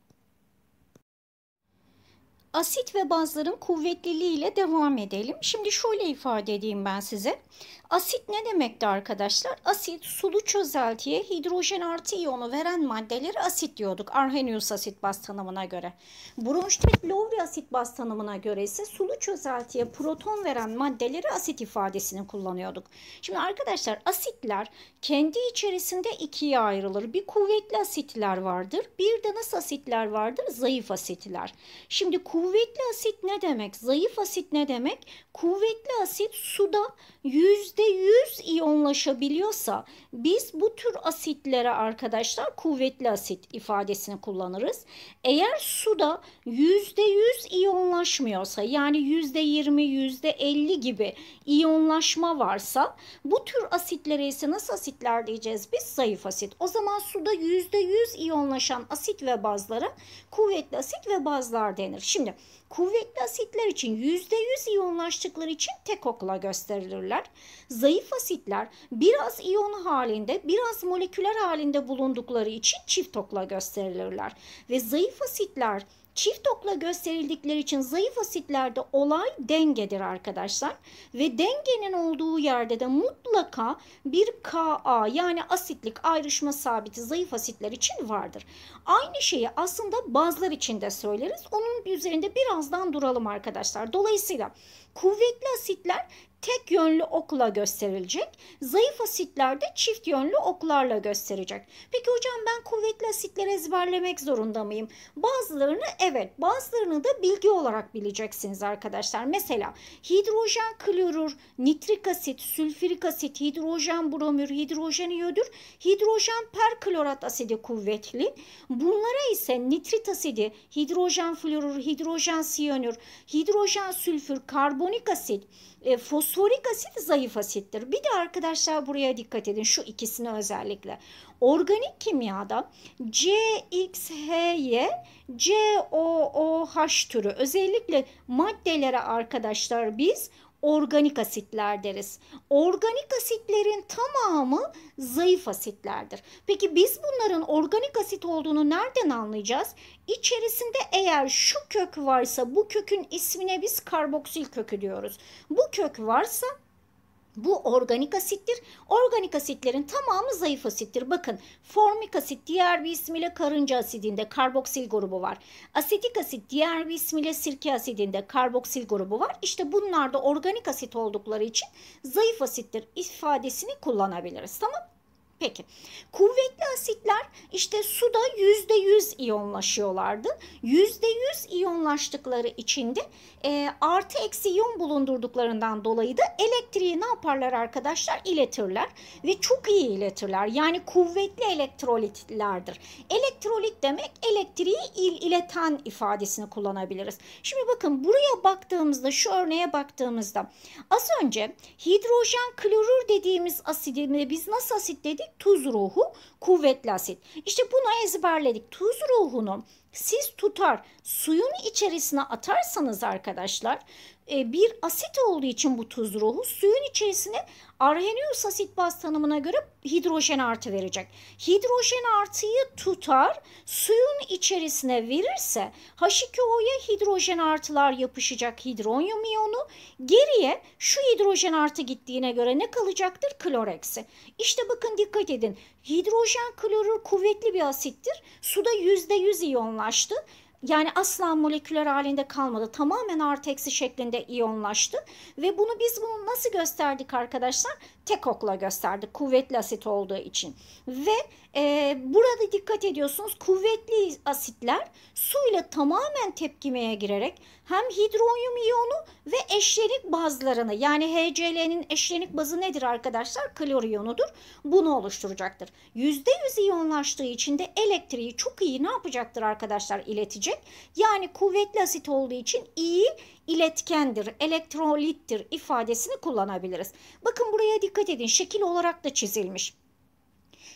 Asit ve bazların kuvvetliliği ile devam edelim. Şimdi şöyle ifade edeyim ben size. Asit ne demekti arkadaşlar? Asit sulu çözeltiye hidrojen artı iyonu veren maddeleri asit diyorduk. Arrhenius asit baz tanımına göre. Bronştet Lowry asit baz tanımına göre ise sulu çözeltiye proton veren maddeleri asit ifadesini kullanıyorduk. Şimdi arkadaşlar asitler kendi içerisinde ikiye ayrılır. Bir kuvvetli asitler vardır. Bir de nasıl asitler vardır? Zayıf asitler. Şimdi kuvvetli asit ne demek? Zayıf asit ne demek? kuvvetli asit suda %100 iyonlaşabiliyorsa biz bu tür asitlere arkadaşlar kuvvetli asit ifadesini kullanırız. Eğer suda %100 iyonlaşmıyorsa yani %20, %50 gibi iyonlaşma varsa bu tür asitlere ise nasıl asitler diyeceğiz biz? Zayıf asit. O zaman suda %100 iyonlaşan asit ve bazlara kuvvetli asit ve bazlar denir. Şimdi Kuvvetli asitler için %100 iyonlaştıkları için tek okla gösterilirler. Zayıf asitler biraz iyon halinde biraz moleküler halinde bulundukları için çift okla gösterilirler. Ve zayıf asitler Çift okla gösterildikleri için zayıf asitlerde olay dengedir arkadaşlar. Ve dengenin olduğu yerde de mutlaka bir Ka yani asitlik ayrışma sabiti zayıf asitler için vardır. Aynı şeyi aslında bazlar için de söyleriz. Onun üzerinde birazdan duralım arkadaşlar. Dolayısıyla kuvvetli asitler tek yönlü okla gösterilecek. Zayıf asitlerde çift yönlü oklarla gösterecek. Peki hocam ben kuvvetli asitleri ezberlemek zorunda mıyım? Bazılarını evet bazılarını da bilgi olarak bileceksiniz arkadaşlar. Mesela hidrojen klorür, nitrik asit, sülfürik asit, hidrojen bromür, hidrojen iyodür, hidrojen perklorat asidi kuvvetli. Bunlara ise nitrit asidi, hidrojen florür, hidrojen siyonür, hidrojen sülfür, karbonik asit, e, fosforik asit zayıf asittir. Bir de arkadaşlar buraya dikkat edin şu ikisine özellikle. Organik kimyada CXHY, COOH türü özellikle maddelere arkadaşlar biz organik asitler deriz. Organik asitlerin tamamı zayıf asitlerdir. Peki biz bunların organik asit olduğunu nereden anlayacağız? İçerisinde eğer şu kök varsa bu kökün ismine biz karboksil kökü diyoruz. Bu kök varsa bu organik asittir. Organik asitlerin tamamı zayıf asittir. Bakın formik asit diğer bir ismiyle karınca asidinde karboksil grubu var. Asitik asit diğer bir ismiyle sirke asidinde karboksil grubu var. İşte bunlar da organik asit oldukları için zayıf asittir ifadesini kullanabiliriz. Tamam Peki kuvvetli asitler işte suda yüzde yüz iyonlaşıyorlardı. yüzde yüz iyonlaştıkları için de e, artı eksi iyon bulundurduklarından dolayı da elektriği ne yaparlar arkadaşlar? İletirler ve çok iyi iletirler. Yani kuvvetli elektrolitlerdir. Elektrolit demek elektriği il, ileten ifadesini kullanabiliriz. Şimdi bakın buraya baktığımızda şu örneğe baktığımızda az önce hidrojen klorür dediğimiz asidimi biz nasıl asit dedik? dedik? Tuz ruhu, kuvvetli asit. İşte bunu ezberledik. Tuz ruhunu siz tutar suyun içerisine atarsanız arkadaşlar e, bir asit olduğu için bu tuz ruhu suyun içerisine arrhenius asit baz tanımına göre hidrojen artı verecek. Hidrojen artıyı tutar suyun içerisine verirse H2O'ya hidrojen artılar yapışacak hidronyum iyonu geriye şu hidrojen artı gittiğine göre ne kalacaktır? Kloreksi. İşte bakın dikkat edin hidrojen klorür kuvvetli bir asittir suda %100 iyonlaştı yani asla moleküler halinde kalmadı. Tamamen artı eksi şeklinde iyonlaştı. Ve bunu biz bunu nasıl gösterdik arkadaşlar? tek okla gösterdik kuvvetli asit olduğu için. Ve e, burada dikkat ediyorsunuz kuvvetli asitler su ile tamamen tepkimeye girerek hem hidronyum iyonu ve eşlenik bazlarını yani HCl'nin eşlenik bazı nedir arkadaşlar? Klor iyonudur. Bunu oluşturacaktır. %100 iyonlaştığı için de elektriği çok iyi ne yapacaktır arkadaşlar? iletecek. Yani kuvvetli asit olduğu için iyi iletkendir, elektrolittir ifadesini kullanabiliriz. Bakın buraya dikkat edin şekil olarak da çizilmiş.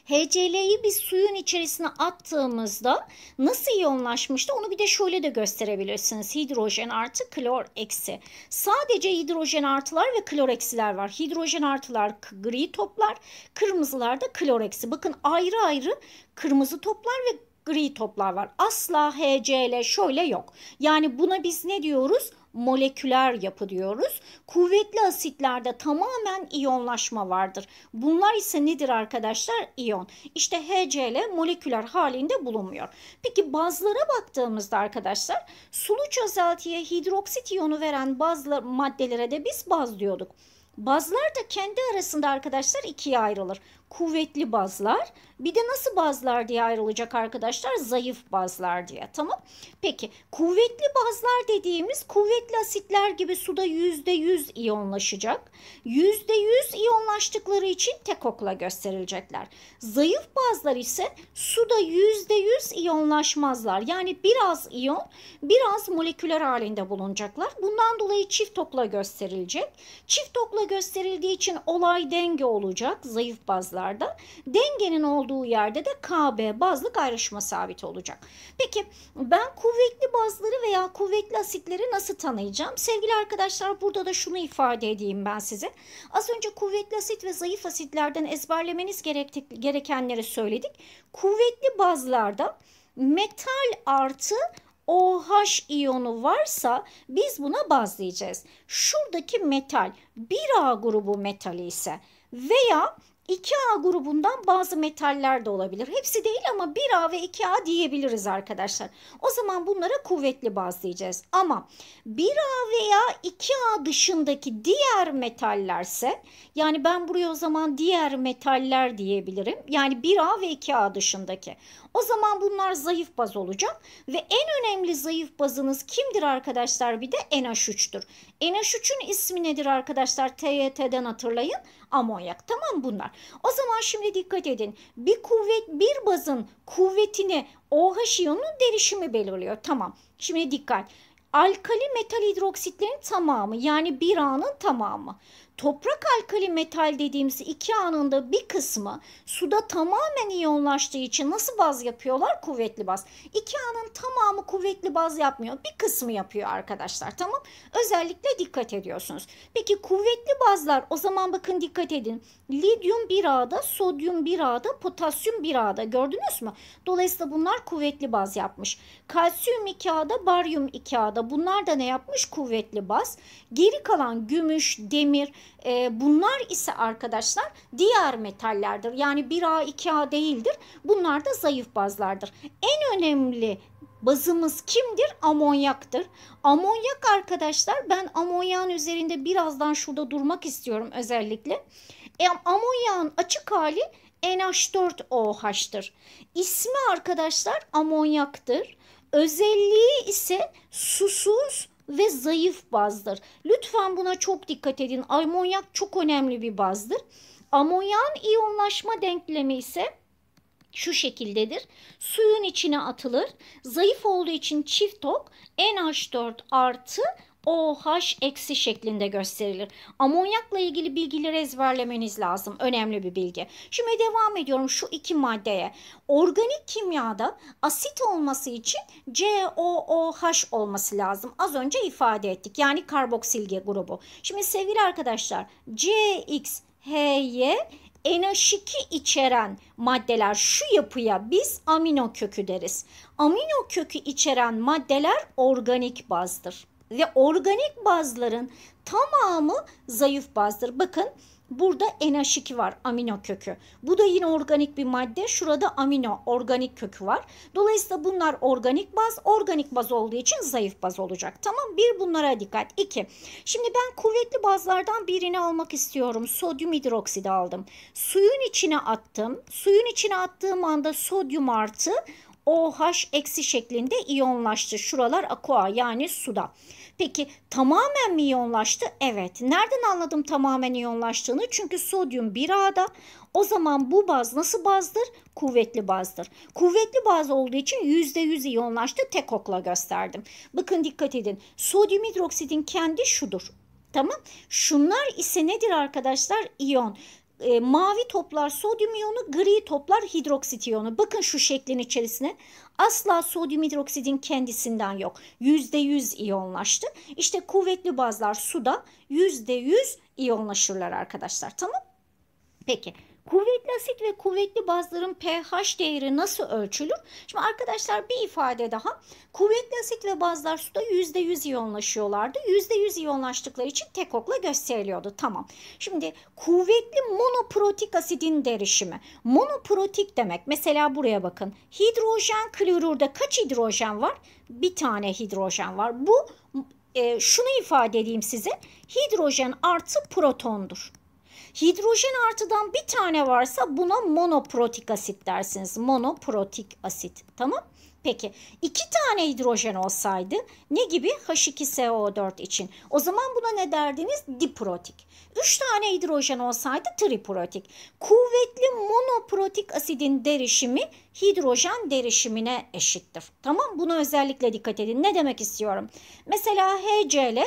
HCl'yi bir suyun içerisine attığımızda nasıl iyonlaşmıştı onu bir de şöyle de gösterebilirsiniz. Hidrojen artı klor eksi. Sadece hidrojen artılar ve klor eksiler var. Hidrojen artılar gri toplar, kırmızılar da klor eksi. Bakın ayrı ayrı kırmızı toplar ve gri toplar var. Asla HCl şöyle yok. Yani buna biz ne diyoruz? moleküler yapı diyoruz. Kuvvetli asitlerde tamamen iyonlaşma vardır. Bunlar ise nedir arkadaşlar? İyon. İşte HCl moleküler halinde bulunmuyor. Peki bazlara baktığımızda arkadaşlar sulu çözeltiye hidroksit iyonu veren bazı maddelere de biz baz diyorduk. Bazlar da kendi arasında arkadaşlar ikiye ayrılır kuvvetli bazlar. Bir de nasıl bazlar diye ayrılacak arkadaşlar? Zayıf bazlar diye. Tamam. Peki kuvvetli bazlar dediğimiz kuvvetli asitler gibi suda %100 iyonlaşacak. %100 iyonlaştıkları için tek okla gösterilecekler. Zayıf bazlar ise suda %100 iyonlaşmazlar. Yani biraz iyon, biraz moleküler halinde bulunacaklar. Bundan dolayı çift okla gösterilecek. Çift okla gösterildiği için olay denge olacak zayıf bazlar bazlarda dengenin olduğu yerde de KB bazlık ayrışma sabit olacak. Peki ben kuvvetli bazları veya kuvvetli asitleri nasıl tanıyacağım? Sevgili arkadaşlar burada da şunu ifade edeyim ben size. Az önce kuvvetli asit ve zayıf asitlerden ezberlemeniz gerektik gerekenleri söyledik. Kuvvetli bazlarda metal artı OH iyonu varsa biz buna baz diyeceğiz. Şuradaki metal 1A grubu metali ise veya 2A grubundan bazı metaller de olabilir. Hepsi değil ama 1A ve 2A diyebiliriz arkadaşlar. O zaman bunlara kuvvetli baz diyeceğiz. Ama 1A veya 2A dışındaki diğer metallerse yani ben buraya o zaman diğer metaller diyebilirim. Yani 1A ve 2A dışındaki. O zaman bunlar zayıf baz olacak ve en önemli zayıf bazınız kimdir arkadaşlar bir de NH3'tür. NH3'ün ismi nedir arkadaşlar TYT'den hatırlayın amonyak tamam bunlar. O zaman şimdi dikkat edin bir kuvvet bir bazın kuvvetini OH iyonunun derişimi belirliyor tamam. Şimdi dikkat alkali metal hidroksitlerin tamamı yani bir A'nın tamamı toprak alkali metal dediğimiz iki anında bir kısmı suda tamamen iyonlaştığı için nasıl baz yapıyorlar? Kuvvetli baz. İki anın tamamı kuvvetli baz yapmıyor. Bir kısmı yapıyor arkadaşlar tamam. Özellikle dikkat ediyorsunuz. Peki kuvvetli bazlar o zaman bakın dikkat edin. Lidyum bir ağda, sodyum bir ağda, potasyum bir ağda gördünüz mü? Dolayısıyla bunlar kuvvetli baz yapmış. Kalsiyum iki ağda, baryum iki ağda bunlar da ne yapmış? Kuvvetli baz. Geri kalan gümüş, demir, e, bunlar ise arkadaşlar diğer metallerdir. Yani 1A 2A değildir. Bunlar da zayıf bazlardır. En önemli bazımız kimdir? Amonyaktır. Amonyak arkadaşlar ben amonyağın üzerinde birazdan şurada durmak istiyorum özellikle. E, amonyağın açık hali NH4OH'tır. İsmi arkadaşlar amonyaktır. Özelliği ise susuz ve zayıf bazdır. Lütfen buna çok dikkat edin. Amonyak çok önemli bir bazdır. Amonyağın iyonlaşma denklemi ise şu şekildedir. Suyun içine atılır. Zayıf olduğu için çift ok NH4 artı OH eksi şeklinde gösterilir. Amonyakla ilgili bilgileri ezberlemeniz lazım. Önemli bir bilgi. Şimdi devam ediyorum şu iki maddeye. Organik kimyada asit olması için COOH olması lazım. Az önce ifade ettik. Yani karboksil grubu. Şimdi sevgili arkadaşlar CXHY NH2 içeren maddeler şu yapıya biz amino kökü deriz. Amino kökü içeren maddeler organik bazdır ve organik bazların tamamı zayıf bazdır. Bakın burada NH2 var amino kökü. Bu da yine organik bir madde. Şurada amino organik kökü var. Dolayısıyla bunlar organik baz. Organik baz olduğu için zayıf baz olacak. Tamam bir bunlara dikkat. İki. Şimdi ben kuvvetli bazlardan birini almak istiyorum. Sodyum hidroksidi aldım. Suyun içine attım. Suyun içine attığım anda sodyum artı OH eksi şeklinde iyonlaştı. Şuralar aqua yani suda. Peki tamamen mi iyonlaştı? Evet. Nereden anladım tamamen iyonlaştığını? Çünkü sodyum bir A'da. O zaman bu baz nasıl bazdır? Kuvvetli bazdır. Kuvvetli baz olduğu için %100 iyonlaştı. Tek okla gösterdim. Bakın dikkat edin. Sodyum hidroksidin kendi şudur. Tamam. Şunlar ise nedir arkadaşlar? İyon e, mavi toplar sodyum iyonu, gri toplar hidroksit iyonu. Bakın şu şeklin içerisine. Asla sodyum hidroksidin kendisinden yok. %100 iyonlaştı. İşte kuvvetli bazlar suda %100 iyonlaşırlar arkadaşlar. Tamam? Peki. Kuvvetli asit ve kuvvetli bazların pH değeri nasıl ölçülür? Şimdi arkadaşlar bir ifade daha. Kuvvetli asit ve bazlar suda %100 iyonlaşıyorlardı. %100 iyonlaştıkları için tek okla gösteriliyordu. Tamam. Şimdi kuvvetli monoprotik asidin derişimi. Monoprotik demek. Mesela buraya bakın. Hidrojen klorürde kaç hidrojen var? Bir tane hidrojen var. Bu e, şunu ifade edeyim size. Hidrojen artı protondur. Hidrojen artıdan bir tane varsa buna monoprotik asit dersiniz. Monoprotik asit. Tamam Peki iki tane hidrojen olsaydı ne gibi? H2SO4 için. O zaman buna ne derdiniz? Diprotik. Üç tane hidrojen olsaydı triprotik. Kuvvetli monoprotik asidin derişimi hidrojen derişimine eşittir. Tamam buna özellikle dikkat edin. Ne demek istiyorum? Mesela HCl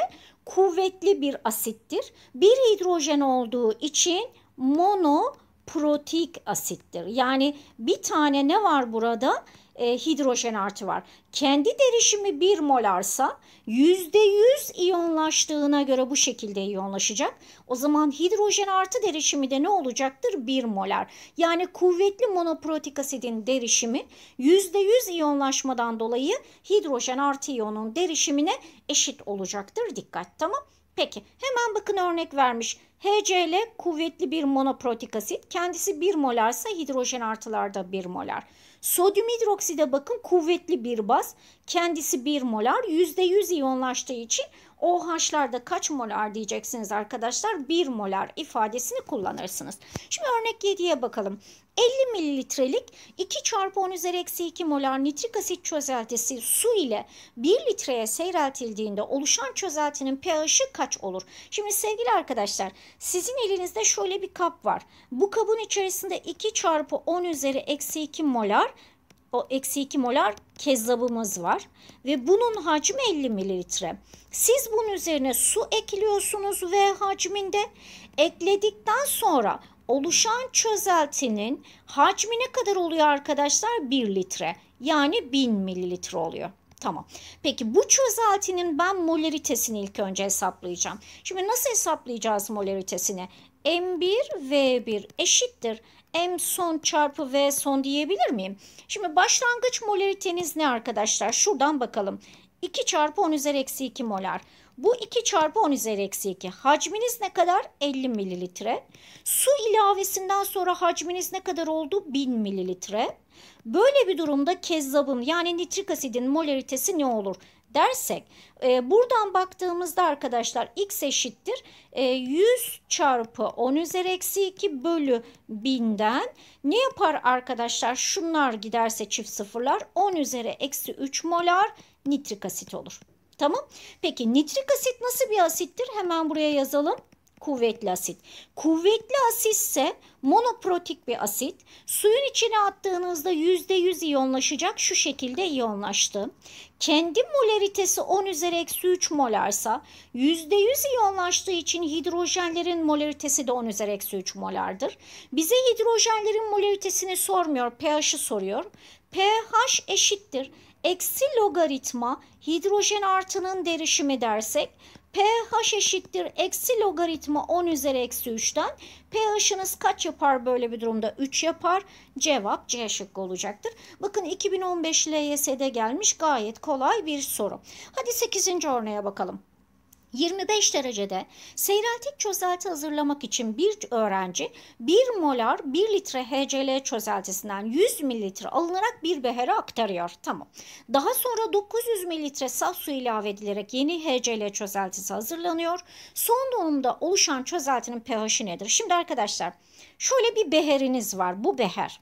kuvvetli bir asittir. Bir hidrojen olduğu için monoprotik asittir. Yani bir tane ne var burada? e, hidrojen artı var. Kendi derişimi 1 molarsa %100 iyonlaştığına göre bu şekilde iyonlaşacak. O zaman hidrojen artı derişimi de ne olacaktır? 1 molar. Yani kuvvetli monoprotik asidin derişimi %100 iyonlaşmadan dolayı hidrojen artı iyonun derişimine eşit olacaktır. Dikkat tamam. Peki hemen bakın örnek vermiş. HCl kuvvetli bir monoprotik asit. Kendisi 1 molarsa hidrojen artılarda 1 molar. Sodyum hidrokside bakın kuvvetli bir baz. Kendisi 1 molar. %100 iyonlaştığı için OH'larda kaç molar diyeceksiniz arkadaşlar? 1 molar ifadesini kullanırsınız. Şimdi örnek 7'ye bakalım. 50 mililitrelik 2 çarpı 10 üzeri eksi 2 molar nitrik asit çözeltisi su ile 1 litreye seyreltildiğinde oluşan çözeltinin pH'i kaç olur? Şimdi sevgili arkadaşlar sizin elinizde şöyle bir kap var. Bu kabın içerisinde 2 çarpı 10 üzeri eksi 2 molar o eksi 2 molar kezzabımız var ve bunun hacmi 50 mililitre. Siz bunun üzerine su ekliyorsunuz ve hacminde. Ekledikten sonra oluşan çözeltinin hacmi ne kadar oluyor arkadaşlar? 1 litre yani 1000 mililitre oluyor. Tamam. Peki bu çözeltinin ben molaritesini ilk önce hesaplayacağım. Şimdi nasıl hesaplayacağız moleritesini? M1 V1 eşittir M son çarpı V son diyebilir miyim? Şimdi başlangıç molariteniz ne arkadaşlar? Şuradan bakalım. 2 çarpı 10 üzeri eksi 2 molar. Bu 2 çarpı 10 üzeri eksi 2. Hacminiz ne kadar? 50 mililitre. Su ilavesinden sonra hacminiz ne kadar oldu? 1000 mililitre. Böyle bir durumda kezzabın yani nitrik asidin molaritesi ne olur? dersek e, buradan baktığımızda arkadaşlar x eşittir e, 100 çarpı 10 üzeri eksi 2 bölü 1000'den ne yapar arkadaşlar şunlar giderse çift sıfırlar 10 üzeri eksi 3 molar nitrik asit olur. Tamam peki nitrik asit nasıl bir asittir hemen buraya yazalım kuvvetli asit. Kuvvetli asit ise monoprotik bir asit. Suyun içine attığınızda %100 iyonlaşacak şu şekilde iyonlaştı. Kendi molaritesi 10 üzeri eksi 3 molarsa %100 iyonlaştığı için hidrojenlerin molaritesi de 10 üzeri eksi 3 molardır. Bize hidrojenlerin molaritesini sormuyor pH'i soruyor. pH eşittir. Eksi logaritma hidrojen artının derişimi dersek pH eşittir eksi logaritma 10 üzeri eksi 3'ten pH'ınız kaç yapar böyle bir durumda? 3 yapar. Cevap C şıkkı olacaktır. Bakın 2015 LYS'de gelmiş gayet kolay bir soru. Hadi 8. örneğe bakalım. 25 derecede seyreltik çözelti hazırlamak için bir öğrenci 1 molar 1 litre HCl çözeltisinden 100 mililitre alınarak bir behere aktarıyor. Tamam. Daha sonra 900 mililitre saf su ilave edilerek yeni HCl çözeltisi hazırlanıyor. Son durumda oluşan çözeltinin pH'i nedir? Şimdi arkadaşlar şöyle bir beheriniz var. Bu beher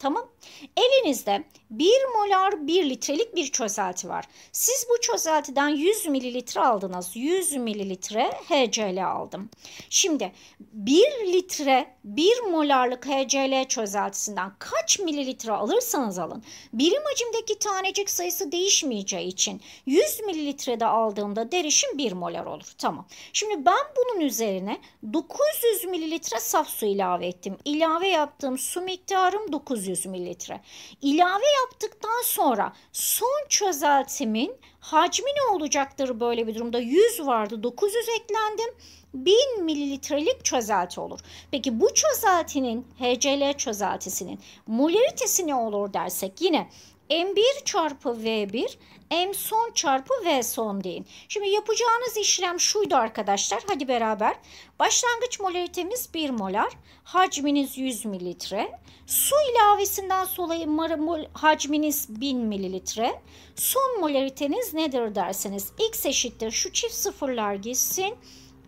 Tamam. Elinizde 1 molar 1 litrelik bir çözelti var. Siz bu çözeltiden 100 mililitre aldınız. 100 mililitre HCl aldım. Şimdi 1 litre 1 molarlık HCl çözeltisinden kaç mililitre alırsanız alın. Birim hacimdeki tanecik sayısı değişmeyeceği için 100 mililitrede aldığımda derişim 1 molar olur. Tamam. Şimdi ben bunun üzerine 900 mililitre saf su ilave ettim. İlave yaptığım su miktarım 900 100 mililitre. İlave yaptıktan sonra son çözeltimin hacmi ne olacaktır böyle bir durumda? 100 vardı 900 eklendim. 1000 mililitrelik çözelti olur. Peki bu çözeltinin HCl çözeltisinin molaritesi ne olur dersek yine M1 çarpı V1 M son çarpı V son deyin. Şimdi yapacağınız işlem şuydu arkadaşlar. Hadi beraber. Başlangıç molaritemiz 1 molar. Hacminiz 100 mililitre. Su ilavesinden dolayı hacminiz 1000 mililitre. Son molariteniz nedir derseniz. X eşittir. Şu çift sıfırlar gitsin.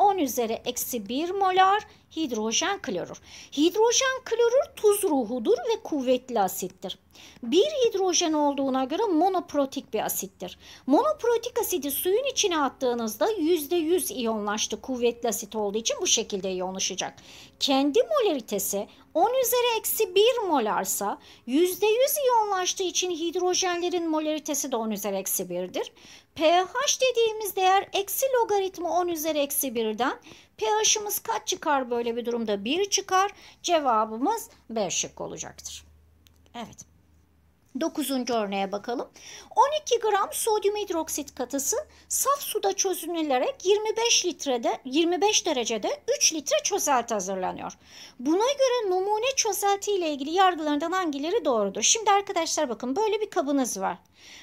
10 üzeri eksi 1 molar hidrojen klorür. Hidrojen klorür tuz ruhudur ve kuvvetli asittir. Bir hidrojen olduğuna göre monoprotik bir asittir. Monoprotik asidi suyun içine attığınızda %100 iyonlaştı kuvvetli asit olduğu için bu şekilde iyonlaşacak. Kendi molaritesi 10 üzeri eksi 1 molarsa %100 iyonlaştığı için hidrojenlerin molaritesi de 10 üzeri eksi 1'dir pH dediğimiz değer eksi logaritma 10 üzeri eksi 1'den pH'ımız kaç çıkar böyle bir durumda? 1 çıkar. Cevabımız B şık olacaktır. Evet. Dokuzuncu örneğe bakalım. 12 gram sodyum hidroksit katısı saf suda çözünülerek 25 litrede 25 derecede 3 litre çözelti hazırlanıyor. Buna göre numune çözelti ile ilgili yargılarından hangileri doğrudur? Şimdi arkadaşlar bakın böyle bir kabınız var.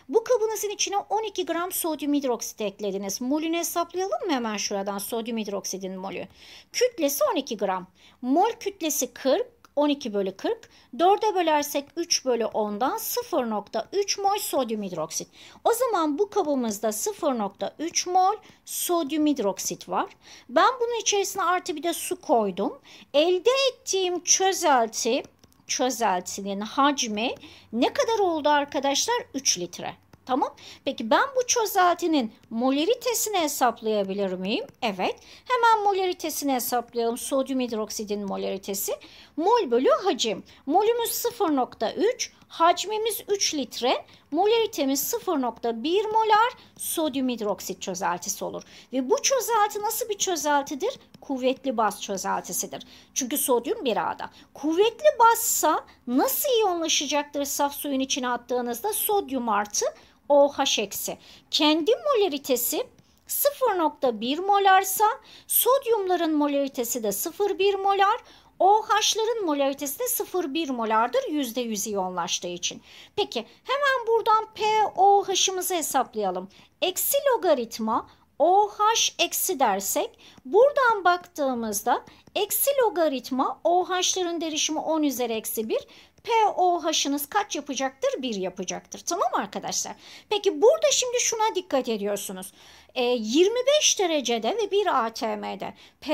Bu kabınızın içine 12 gram sodyum hidroksit eklediniz. Molünü hesaplayalım mı hemen şuradan sodyum hidroksidin molü? Kütlesi 12 gram. Mol kütlesi 40, 12 bölü 40. 4'e bölersek 3 bölü 10'dan 0.3 mol sodyum hidroksit. O zaman bu kabımızda 0.3 mol sodyum hidroksit var. Ben bunun içerisine artı bir de su koydum. Elde ettiğim çözelti çözeltinin hacmi ne kadar oldu arkadaşlar? 3 litre. Tamam. Peki ben bu çözeltinin moleritesini hesaplayabilir miyim? Evet. Hemen moleritesini hesaplayalım. Sodyum hidroksidin moleritesi. Mol bölü hacim. Molümüz 0.3 hacmimiz 3 litre, molaritemiz 0.1 molar sodyum hidroksit çözeltisi olur. Ve bu çözelti nasıl bir çözeltidir? Kuvvetli baz çözeltisidir. Çünkü sodyum bir ağda. Kuvvetli bazsa nasıl iyonlaşacaktır saf suyun içine attığınızda? Sodyum artı OH eksi. Kendi molaritesi 0.1 molarsa sodyumların molaritesi de 0.1 molar. OH'ların molaritesi de 0,1 molardır %100 iyonlaştığı için. Peki hemen buradan POH'ımızı hesaplayalım. Eksi logaritma OH eksi dersek buradan baktığımızda eksi logaritma OH'ların derişimi 10 üzeri eksi 1 POH'ınız kaç yapacaktır? 1 yapacaktır. Tamam arkadaşlar? Peki burada şimdi şuna dikkat ediyorsunuz. E, 25 derecede ve 1 ATM'de pH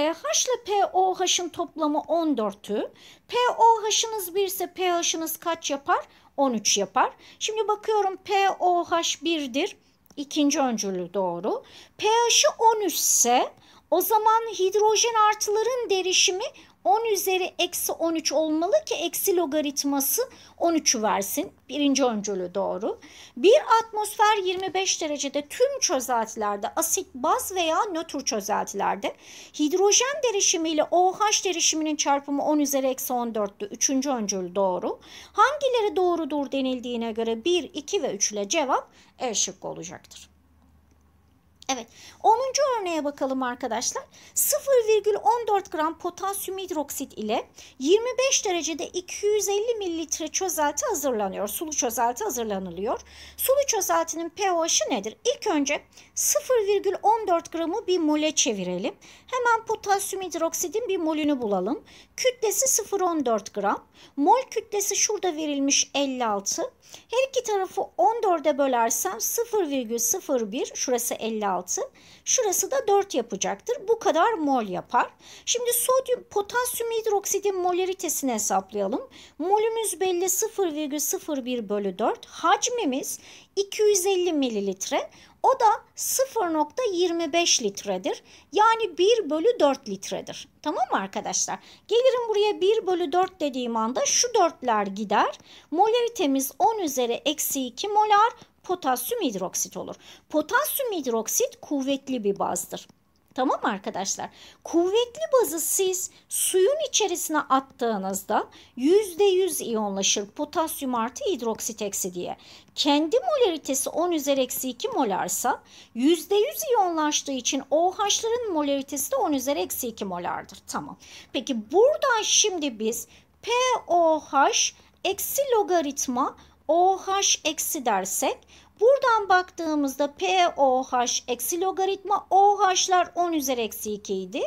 ile POH'ın toplamı 14'tü. POH'ınız 1 ise pH'ınız kaç yapar? 13 yapar. Şimdi bakıyorum POH 1'dir. İkinci öncülü doğru. pH'i 13 ise o zaman hidrojen artıların derişimi 10 üzeri eksi 13 olmalı ki eksi logaritması 13'ü versin. Birinci öncülü doğru. Bir atmosfer 25 derecede tüm çözeltilerde asit, baz veya nötr çözeltilerde hidrojen derişimi ile OH derişiminin çarpımı 10 üzeri eksi 14'tü. Üçüncü öncül doğru. Hangileri doğrudur denildiğine göre 1, 2 ve 3 ile cevap eşit olacaktır. Evet 10. örneğe bakalım arkadaşlar. 0,14 gram potasyum hidroksit ile 25 derecede 250 mililitre çözelti hazırlanıyor. Sulu çözelti hazırlanılıyor. Sulu çözeltinin pH'i nedir? İlk önce 0,14 gramı bir mole çevirelim. Hemen potasyum hidroksidin bir molünü bulalım. Kütlesi 0,14 gram. Mol kütlesi şurada verilmiş 56. Her iki tarafı 14'e bölersem 0,01 şurası 56. Şurası da 4 yapacaktır. Bu kadar mol yapar. Şimdi sodyum potasyum hidroksidin molaritesini hesaplayalım. Molümüz belli 0,01 bölü 4. Hacmimiz 250 mililitre. O da 0.25 litredir. Yani 1 bölü 4 litredir. Tamam mı arkadaşlar? Gelirim buraya 1 bölü 4 dediğim anda şu dörtler gider. Molaritemiz 10 üzeri eksi 2 molar potasyum hidroksit olur. Potasyum hidroksit kuvvetli bir bazdır. Tamam mı arkadaşlar? Kuvvetli bazı siz suyun içerisine attığınızda %100 iyonlaşır. Potasyum artı hidroksit eksi diye. Kendi molaritesi 10 üzeri eksi 2 molarsa %100 iyonlaştığı için OH'ların molaritesi de 10 üzeri eksi 2 molardır. Tamam. Peki burada şimdi biz POH eksi logaritma OH eksi dersek Buradan baktığımızda POH eksi logaritma OH'lar 10 üzeri eksi 2 idi.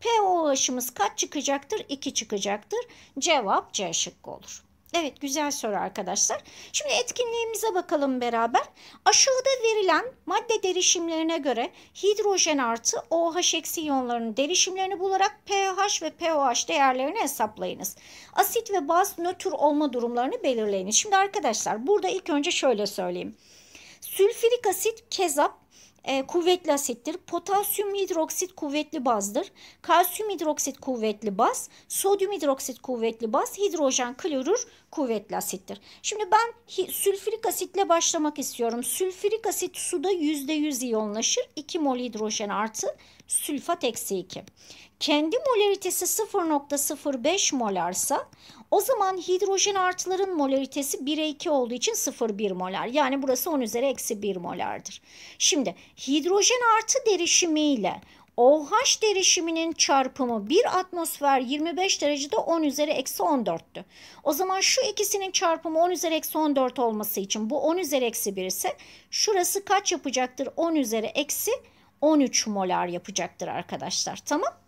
POH'ımız kaç çıkacaktır? 2 çıkacaktır. Cevap C şıkkı olur. Evet güzel soru arkadaşlar. Şimdi etkinliğimize bakalım beraber. Aşağıda verilen madde derişimlerine göre hidrojen artı OH eksi iyonlarının derişimlerini bularak pH ve POH değerlerini hesaplayınız. Asit ve baz nötr olma durumlarını belirleyiniz. Şimdi arkadaşlar burada ilk önce şöyle söyleyeyim. Sülfürik asit kezap e, kuvvetli asittir. Potasyum hidroksit kuvvetli bazdır. Kalsiyum hidroksit kuvvetli baz. Sodyum hidroksit kuvvetli baz. Hidrojen klorür kuvvetli asittir. Şimdi ben sülfürik asitle başlamak istiyorum. Sülfürik asit suda %100 iyonlaşır. 2 mol hidrojen artı sülfat eksi 2. Kendi molaritesi 0.05 molarsa o zaman hidrojen artıların molaritesi 1'e 2 olduğu için 0,1 molar. Yani burası 10 üzeri eksi 1 molardır. Şimdi hidrojen artı derişimiyle OH derişiminin çarpımı 1 atmosfer 25 derecede 10 üzeri eksi 14'tü. O zaman şu ikisinin çarpımı 10 üzeri eksi 14 olması için bu 10 üzeri eksi 1 ise şurası kaç yapacaktır? 10 üzeri eksi 13 molar yapacaktır arkadaşlar. Tamam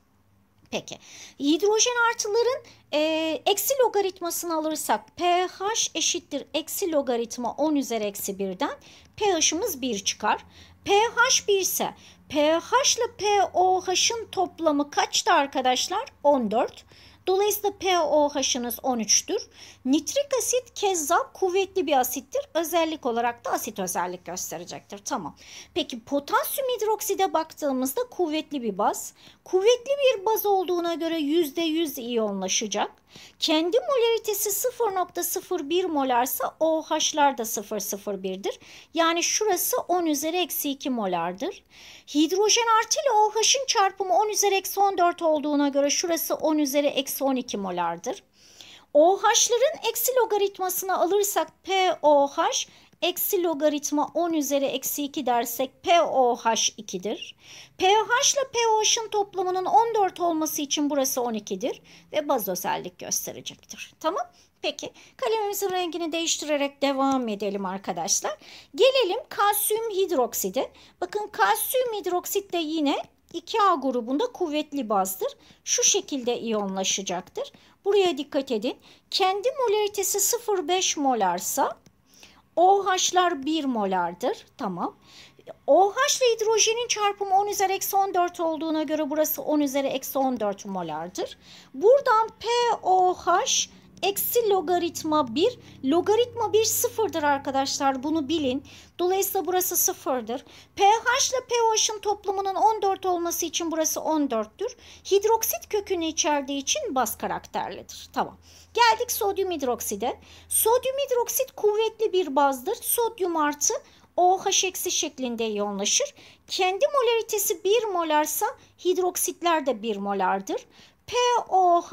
Peki hidrojen artıların e, eksi logaritmasını alırsak pH eşittir eksi logaritma 10 üzeri eksi 1'den pH'ımız 1 çıkar. pH 1 ise pH ile POH'ın toplamı kaçtı arkadaşlar? 14. Dolayısıyla POH'ınız 13'tür. Nitrik asit kezzap kuvvetli bir asittir. Özellik olarak da asit özellik gösterecektir. Tamam. Peki potasyum hidrokside baktığımızda kuvvetli bir baz. Kuvvetli bir baz olduğuna göre %100 iyonlaşacak. Kendi molaritesi 0.01 molarsa OH'lar da 0.01'dir. Yani şurası 10 üzeri eksi 2 molardır. Hidrojen artı ile OH'ın çarpımı 10 üzeri eksi 14 olduğuna göre şurası 10 üzeri eksi 12 molardır. OH'ların eksi logaritmasını alırsak POH eksi logaritma 10 üzeri eksi 2 dersek POH 2'dir. POH ile POH'ın toplamının 14 olması için burası 12'dir ve baz özellik gösterecektir. Tamam Peki kalemimizin rengini değiştirerek devam edelim arkadaşlar. Gelelim kalsiyum hidroksidi. Bakın kalsiyum hidroksit de yine 2A grubunda kuvvetli bazdır. Şu şekilde iyonlaşacaktır. Buraya dikkat edin. Kendi molaritesi 0,5 molarsa OH'lar 1 molardır. Tamam. OH ile hidrojenin çarpımı 10 üzeri eksi 14 olduğuna göre burası 10 üzeri eksi 14 molardır. Buradan POH eksi logaritma 1. Logaritma 1 sıfırdır arkadaşlar bunu bilin. Dolayısıyla burası sıfırdır. pH ile pOH'ın toplamının 14 olması için burası 14'tür. Hidroksit kökünü içerdiği için baz karakterlidir. Tamam. Geldik sodyum hidrokside. Sodyum hidroksit kuvvetli bir bazdır. Sodyum artı OH eksi şeklinde yoğunlaşır. Kendi molaritesi 1 molarsa hidroksitler de 1 molardır. POH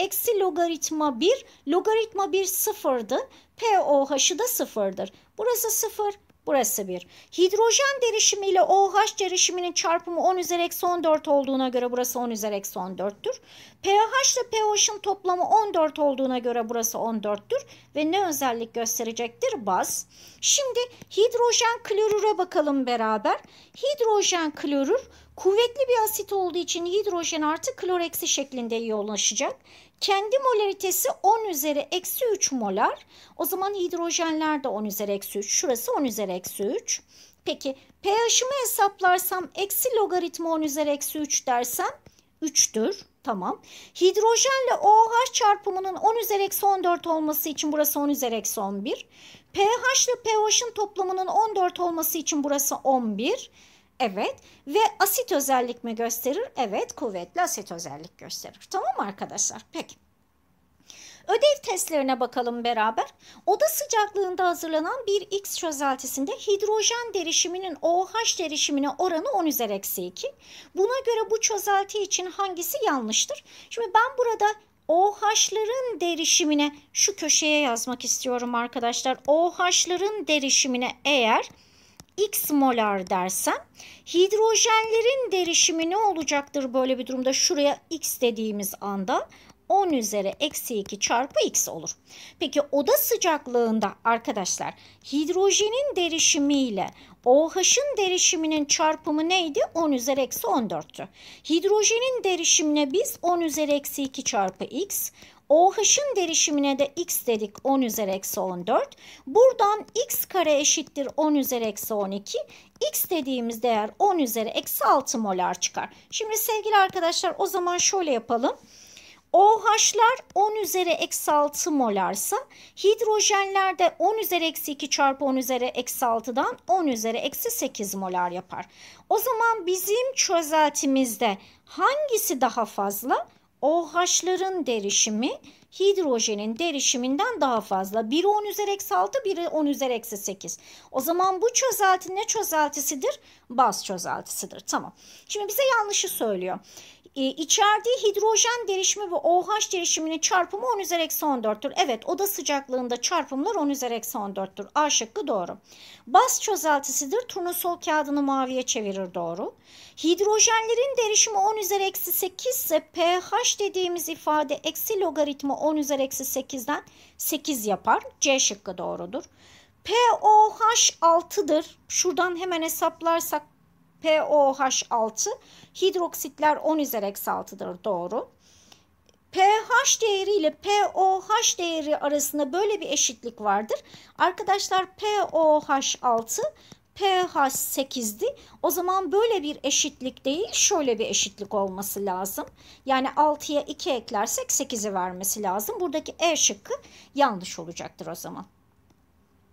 eksi logaritma 1, logaritma 1 sıfırdı. POH'ı da sıfırdır. Burası sıfır, burası 1. Hidrojen derişimi ile OH derişiminin çarpımı 10 üzeri eksi 14 olduğuna göre burası 10 üzeri eksi 14'tür. poh ile pOH'ın toplamı 14 olduğuna göre burası 14'tür. Ve ne özellik gösterecektir? Baz. Şimdi hidrojen klorüre bakalım beraber. Hidrojen klorür kuvvetli bir asit olduğu için hidrojen artı klor eksi şeklinde ulaşacak kendi molaritesi 10 üzeri eksi 3 molar. O zaman hidrojenler de 10 üzeri eksi 3. Şurası 10 üzeri eksi 3. Peki pH'imi hesaplarsam eksi logaritma 10 üzeri eksi 3 dersem 3'tür. Tamam. Hidrojenle OH çarpımının 10 üzeri eksi 14 olması için burası 10 üzeri eksi 11. pH ile pOH'ın toplamının 14 olması için burası 11. Evet. Ve asit özellik mi gösterir? Evet kuvvetli asit özellik gösterir. Tamam mı arkadaşlar? Peki. Ödev testlerine bakalım beraber. Oda sıcaklığında hazırlanan bir X çözeltisinde hidrojen derişiminin OH derişimine oranı 10 üzeri eksi 2. Buna göre bu çözelti için hangisi yanlıştır? Şimdi ben burada OH'ların derişimine şu köşeye yazmak istiyorum arkadaşlar. OH'ların derişimine eğer x molar dersem hidrojenlerin derişimi ne olacaktır böyle bir durumda? Şuraya x dediğimiz anda 10 üzeri eksi 2 çarpı x olur. Peki oda sıcaklığında arkadaşlar hidrojenin derişimi ile OH'ın derişiminin çarpımı neydi? 10 üzeri eksi 14'tü. Hidrojenin derişimine biz 10 üzeri eksi 2 çarpı x, OH'ın derişimine de x dedik 10 üzeri eksi 14. Buradan x kare eşittir 10 üzeri eksi 12. x dediğimiz değer 10 üzeri eksi 6 molar çıkar. Şimdi sevgili arkadaşlar o zaman şöyle yapalım. OH'lar 10 üzeri eksi 6 molarsa hidrojenler de 10 üzeri eksi 2 çarpı 10 üzeri eksi 6'dan 10 üzeri eksi 8 molar yapar. O zaman bizim çözeltimizde hangisi daha fazla? OH'ların derişimi hidrojenin derişiminden daha fazla. Biri 10 üzeri eksi 6, biri 10 üzeri eksi 8. O zaman bu çözelti ne çözeltisidir? Baz çözeltisidir. Tamam. Şimdi bize yanlışı söylüyor e, içerdiği hidrojen derişimi ve OH derişiminin çarpımı 10 üzeri eksi 14'tür. Evet oda sıcaklığında çarpımlar 10 üzeri eksi 14'tür. A şıkkı doğru. Bas çözeltisidir. Turnusol kağıdını maviye çevirir doğru. Hidrojenlerin derişimi 10 üzeri eksi 8 ise pH dediğimiz ifade eksi logaritma 10 üzeri eksi 8'den 8 yapar. C şıkkı doğrudur. POH 6'dır. Şuradan hemen hesaplarsak POH6 hidroksitler 10 üzeri eksaltıdır doğru. pH değeri ile POH değeri arasında böyle bir eşitlik vardır. Arkadaşlar POH6 pH 8'di. O zaman böyle bir eşitlik değil şöyle bir eşitlik olması lazım. Yani 6'ya 2 eklersek 8'i vermesi lazım. Buradaki E şıkkı yanlış olacaktır o zaman.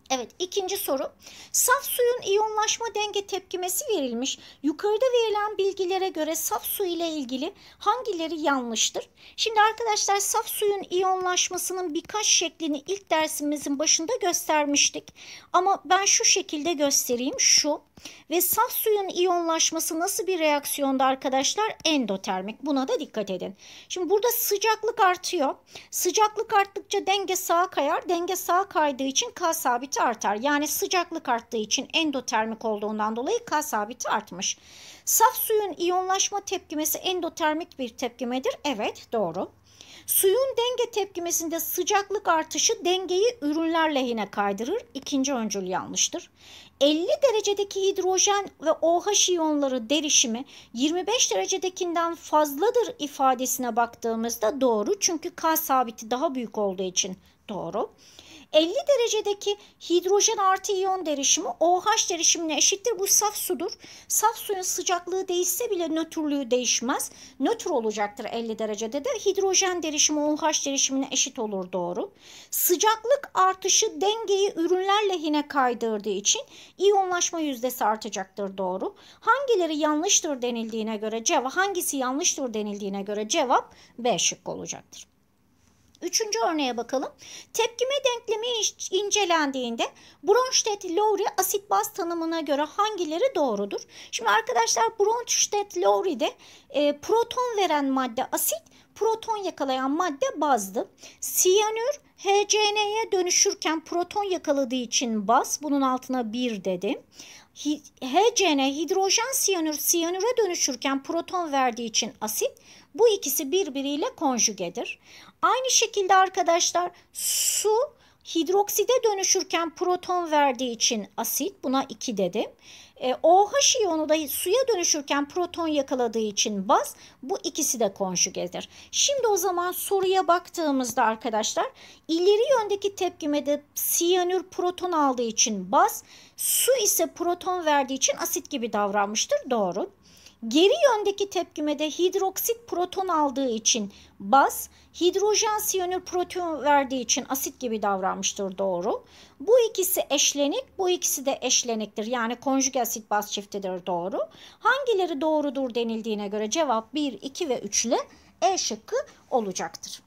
Evet ikinci soru. Saf suyun iyonlaşma denge tepkimesi verilmiş. Yukarıda verilen bilgilere göre saf su ile ilgili hangileri yanlıştır? Şimdi arkadaşlar saf suyun iyonlaşmasının birkaç şeklini ilk dersimizin başında göstermiştik. Ama ben şu şekilde göstereyim şu. Ve saf suyun iyonlaşması nasıl bir reaksiyonda arkadaşlar? Endotermik. Buna da dikkat edin. Şimdi burada sıcaklık artıyor. Sıcaklık arttıkça denge sağa kayar. Denge sağa kaydığı için K sabit sabiti artar. Yani sıcaklık arttığı için endotermik olduğundan dolayı K sabiti artmış. Saf suyun iyonlaşma tepkimesi endotermik bir tepkimedir. Evet doğru. Suyun denge tepkimesinde sıcaklık artışı dengeyi ürünler lehine kaydırır. İkinci öncül yanlıştır. 50 derecedeki hidrojen ve OH iyonları derişimi 25 derecedekinden fazladır ifadesine baktığımızda doğru. Çünkü K sabiti daha büyük olduğu için doğru. 50 derecedeki hidrojen artı iyon derişimi OH derişimine eşittir. Bu saf sudur. Saf suyun sıcaklığı değişse bile nötrlüğü değişmez. Nötr olacaktır 50 derecede de. Hidrojen derişimi OH derişimine eşit olur doğru. Sıcaklık artışı dengeyi ürünler lehine kaydırdığı için iyonlaşma yüzdesi artacaktır doğru. Hangileri yanlıştır denildiğine göre cevap hangisi yanlıştır denildiğine göre cevap B şık olacaktır. Üçüncü örneğe bakalım. Tepkime denklemi incelendiğinde Bronsted-Lowry asit baz tanımına göre hangileri doğrudur? Şimdi arkadaşlar Bronsted-Lowry'de e, proton veren madde asit, proton yakalayan madde bazdı. Siyanür HCN'ye dönüşürken proton yakaladığı için baz, bunun altına 1 dedim. HCN hidrojen siyanür siyanüre dönüşürken proton verdiği için asit. Bu ikisi birbiriyle konjugedir. Aynı şekilde arkadaşlar su hidrokside dönüşürken proton verdiği için asit buna 2 dedim. E, OH iyonu da suya dönüşürken proton yakaladığı için baz bu ikisi de konjügedir. Şimdi o zaman soruya baktığımızda arkadaşlar ileri yöndeki tepkimede siyanür proton aldığı için baz su ise proton verdiği için asit gibi davranmıştır doğru. Geri yöndeki tepkimede hidroksit proton aldığı için baz, hidrojen siyonür proton verdiği için asit gibi davranmıştır doğru. Bu ikisi eşlenik, bu ikisi de eşleniktir. Yani konjug asit baz çiftidir doğru. Hangileri doğrudur denildiğine göre cevap 1, 2 ve 3 ile E şıkkı olacaktır.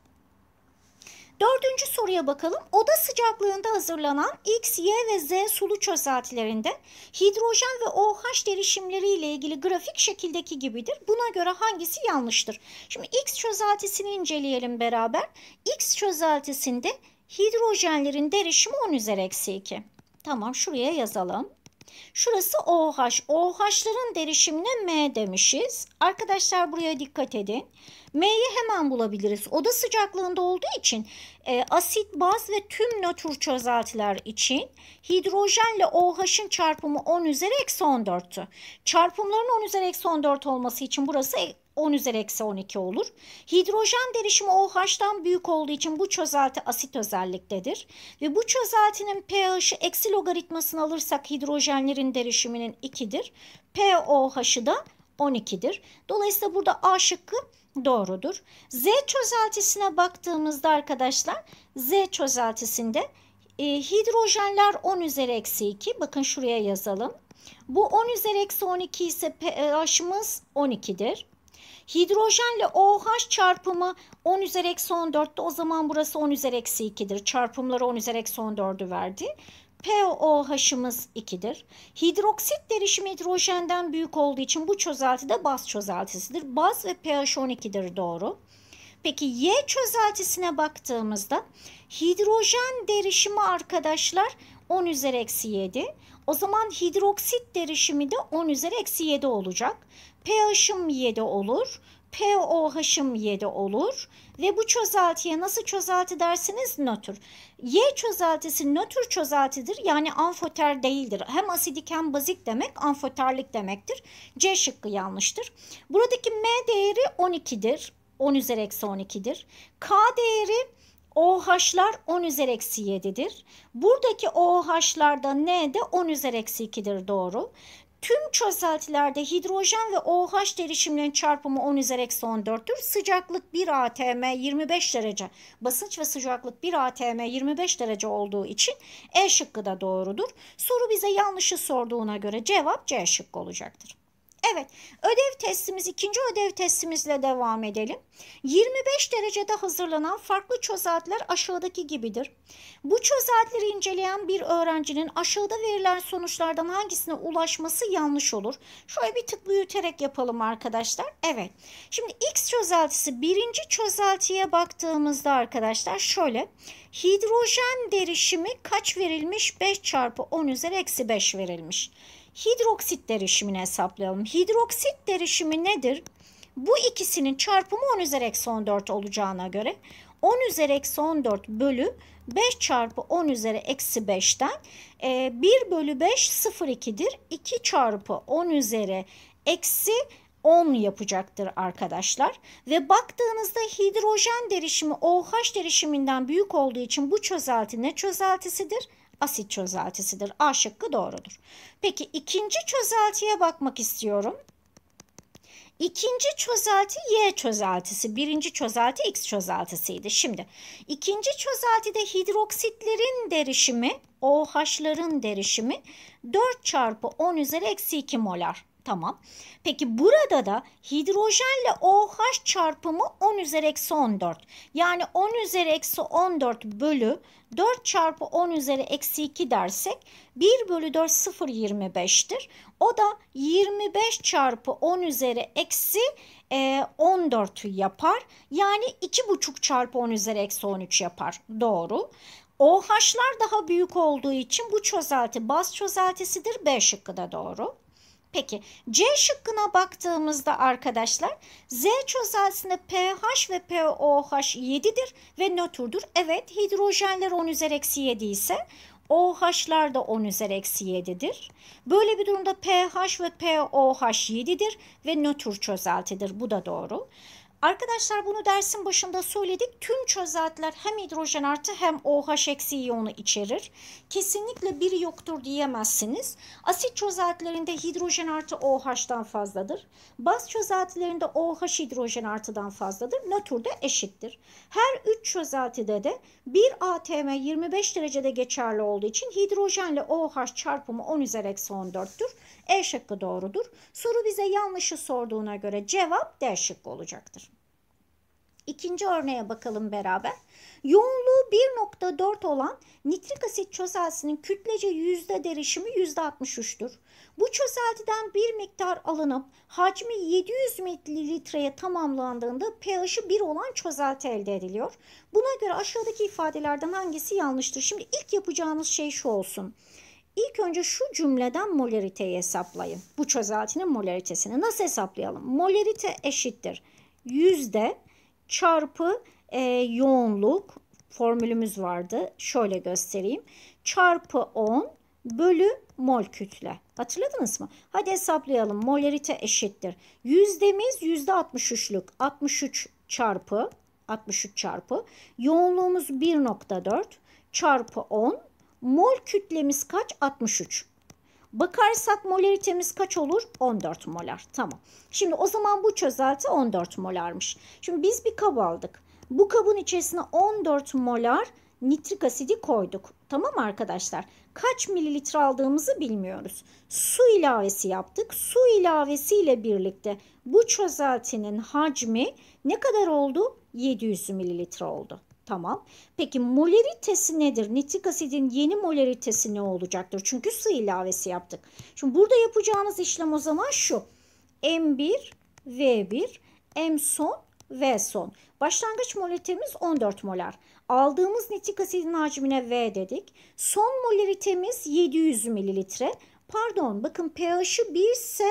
Dördüncü soruya bakalım. Oda sıcaklığında hazırlanan X, Y ve Z sulu çözeltilerinde hidrojen ve OH derişimleriyle ilgili grafik şekildeki gibidir. Buna göre hangisi yanlıştır? Şimdi X çözeltisini inceleyelim beraber. X çözeltisinde hidrojenlerin derişimi 10 üzeri eksi 2. Tamam şuraya yazalım. Şurası OH. OH'ların derişimine M demişiz. Arkadaşlar buraya dikkat edin. M'yi hemen bulabiliriz. Oda sıcaklığında olduğu için e, asit, baz ve tüm nötr çözeltiler için hidrojenle OH'ın çarpımı 10 üzeri eksi 14'tü. Çarpımların 10 üzeri eksi 14 olması için burası 10 üzeri eksi 12 olur. Hidrojen derişimi OH'dan büyük olduğu için bu çözelti asit özelliktedir. Ve bu çözeltinin pH'i eksi logaritmasını alırsak hidrojenlerin derişiminin 2'dir. pOH'ı da 12'dir. Dolayısıyla burada A şıkkı doğrudur. Z çözeltisine baktığımızda arkadaşlar Z çözeltisinde e, hidrojenler 10 üzeri eksi 2. Bakın şuraya yazalım. Bu 10 üzeri eksi 12 ise pH'ımız 12'dir. Hidrojenle OH çarpımı 10 üzeri eksi 14'te o zaman burası 10 üzeri eksi 2'dir. Çarpımları 10 üzeri eksi 14'ü verdi. POH'ımız 2'dir. Hidroksit derişimi hidrojenden büyük olduğu için bu çözelti de baz çözeltisidir. Baz ve pH 12'dir doğru. Peki Y çözeltisine baktığımızda hidrojen derişimi arkadaşlar 10 üzeri eksi 7. O zaman hidroksit derişimi de 10 üzeri eksi 7 olacak. pH'ım 7 olur. POH'ım 7 olur. Ve bu çözeltiye nasıl çözelti dersiniz? Nötr. Y çözeltisi nötr çözeltidir. Yani amfoter değildir. Hem asidik hem bazik demek amfoterlik demektir. C şıkkı yanlıştır. Buradaki M değeri 12'dir. 10 üzeri eksi 12'dir. K değeri OH'lar 10 üzeri eksi 7'dir. Buradaki OH'larda N de 10 üzeri eksi 2'dir doğru. Tüm çözeltilerde hidrojen ve OH derişimlerin çarpımı 10 üzeri eksi 14'tür. Sıcaklık 1 atm 25 derece. Basınç ve sıcaklık 1 atm 25 derece olduğu için E şıkkı da doğrudur. Soru bize yanlışı sorduğuna göre cevap C şıkkı olacaktır. Evet ödev testimiz ikinci ödev testimizle devam edelim. 25 derecede hazırlanan farklı çözeltiler aşağıdaki gibidir. Bu çözeltileri inceleyen bir öğrencinin aşağıda verilen sonuçlardan hangisine ulaşması yanlış olur? Şöyle bir tık büyüterek yapalım arkadaşlar. Evet şimdi x çözeltisi birinci çözeltiye baktığımızda arkadaşlar şöyle hidrojen derişimi kaç verilmiş? 5 çarpı 10 üzeri eksi 5 verilmiş hidroksit derişimini hesaplayalım. Hidroksit derişimi nedir? Bu ikisinin çarpımı 10 üzeri eksi 14 olacağına göre 10 üzeri eksi 14 bölü 5 çarpı 10 üzeri eksi 5'ten 1 e, bölü 5 0,2'dir. 2 çarpı 10 üzeri eksi 10 yapacaktır arkadaşlar. Ve baktığınızda hidrojen derişimi OH derişiminden büyük olduğu için bu çözelti ne çözeltisidir? asit çözeltisidir. A şıkkı doğrudur. Peki ikinci çözeltiye bakmak istiyorum. İkinci çözelti Y çözeltisi, birinci çözelti X çözeltisiydi. Şimdi ikinci çözeltide hidroksitlerin derişimi, OH'ların derişimi 4 çarpı 10 üzeri eksi 2 molar. Tamam. Peki burada da hidrojenle OH çarpımı 10 üzeri eksi 14. Yani 10 üzeri eksi 14 bölü 4 çarpı 10 üzeri eksi 2 dersek 1 bölü 4 0 25'tir. O da 25 çarpı 10 üzeri eksi 14'ü e, yapar. Yani 2,5 çarpı 10 üzeri eksi 13 yapar. Doğru. OH'lar daha büyük olduğu için bu çözelti baz çözeltisidir. B şıkkı da doğru. Peki C şıkkına baktığımızda arkadaşlar Z çözelsinde pH ve POH 7'dir ve nötrdür. Evet hidrojenler 10 üzeri eksi 7 ise OH'lar da 10 üzeri eksi 7'dir. Böyle bir durumda pH ve POH 7'dir ve nötr çözeltidir. Bu da doğru. Arkadaşlar bunu dersin başında söyledik. Tüm çözeltiler hem hidrojen artı hem OH eksi iyonu içerir. Kesinlikle biri yoktur diyemezsiniz. Asit çözeltilerinde hidrojen artı OH'dan fazladır. Baz çözeltilerinde OH hidrojen artıdan fazladır. Nötr eşittir. Her üç çözeltide de 1 ATM 25 derecede geçerli olduğu için hidrojenle OH çarpımı 10 üzeri eksi 14'tür. E şıkkı doğrudur. Soru bize yanlışı sorduğuna göre cevap D şıkkı olacaktır. İkinci örneğe bakalım beraber. Yoğunluğu 1.4 olan nitrik asit çözeltisinin kütlece yüzde derişimi yüzde %63'tür. Bu çözeltiden bir miktar alınıp hacmi 700 mililitreye tamamlandığında pH'i 1 olan çözelti elde ediliyor. Buna göre aşağıdaki ifadelerden hangisi yanlıştır? Şimdi ilk yapacağınız şey şu olsun. İlk önce şu cümleden moleriteyi hesaplayın. Bu çözeltinin molaritesini nasıl hesaplayalım? Molerite eşittir. Yüzde çarpı e, yoğunluk formülümüz vardı. Şöyle göstereyim. Çarpı 10 bölü mol kütle. Hatırladınız mı? Hadi hesaplayalım. Molerite eşittir. Yüzdemiz yüzde 63'lük. 63 çarpı 63 çarpı. Yoğunluğumuz 1.4 çarpı 10 Mol kütlemiz kaç? 63. Bakarsak molaritemiz kaç olur? 14 molar. Tamam. Şimdi o zaman bu çözelti 14 molarmış. Şimdi biz bir kab aldık. Bu kabın içerisine 14 molar nitrik asidi koyduk. Tamam arkadaşlar. Kaç mililitre aldığımızı bilmiyoruz. Su ilavesi yaptık. Su ilavesiyle birlikte bu çözeltinin hacmi ne kadar oldu? 700 mililitre oldu. Tamam. Peki moleritesi nedir? Nitrik asidin yeni moleritesi ne olacaktır? Çünkü su ilavesi yaptık. Şimdi burada yapacağınız işlem o zaman şu. M1, V1, M son, V son. Başlangıç moleritemiz 14 molar. Aldığımız nitrik asidin hacmine V dedik. Son moleritemiz 700 mililitre. Pardon bakın pH'ı 1 ise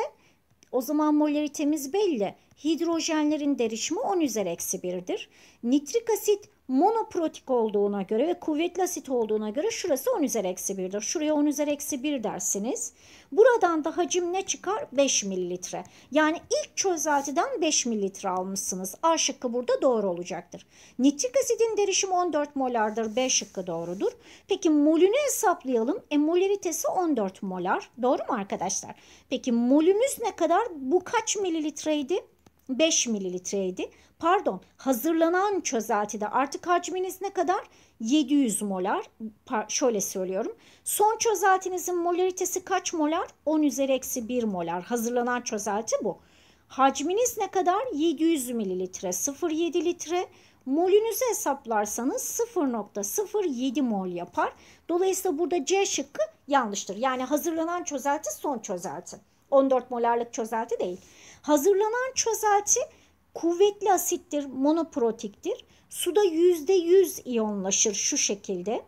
o zaman moleritemiz belli. Hidrojenlerin derişimi 10 üzeri eksi 1'dir. Nitrik asit monoprotik olduğuna göre ve kuvvetli asit olduğuna göre şurası 10 üzeri eksi 1'dir. Şuraya 10 üzeri eksi 1 dersiniz. Buradan da hacim ne çıkar? 5 mililitre. Yani ilk çözeltiden 5 mililitre almışsınız. A şıkkı burada doğru olacaktır. Nitrik asidin derişimi 14 molardır. B şıkkı doğrudur. Peki molünü hesaplayalım. E moleritesi 14 molar. Doğru mu arkadaşlar? Peki molümüz ne kadar? Bu kaç mililitreydi? 5 mililitreydi pardon hazırlanan çözeltide artık hacminiz ne kadar? 700 molar. Şöyle söylüyorum. Son çözeltinizin molaritesi kaç molar? 10 üzeri eksi 1 molar. Hazırlanan çözelti bu. Hacminiz ne kadar? 700 mililitre, 0,7 litre. Molünüzü hesaplarsanız 0.07 mol yapar. Dolayısıyla burada C şıkkı yanlıştır. Yani hazırlanan çözelti son çözelti. 14 molarlık çözelti değil. Hazırlanan çözelti Kuvvetli asittir, monoprotiktir. Suda %100 iyonlaşır şu şekilde.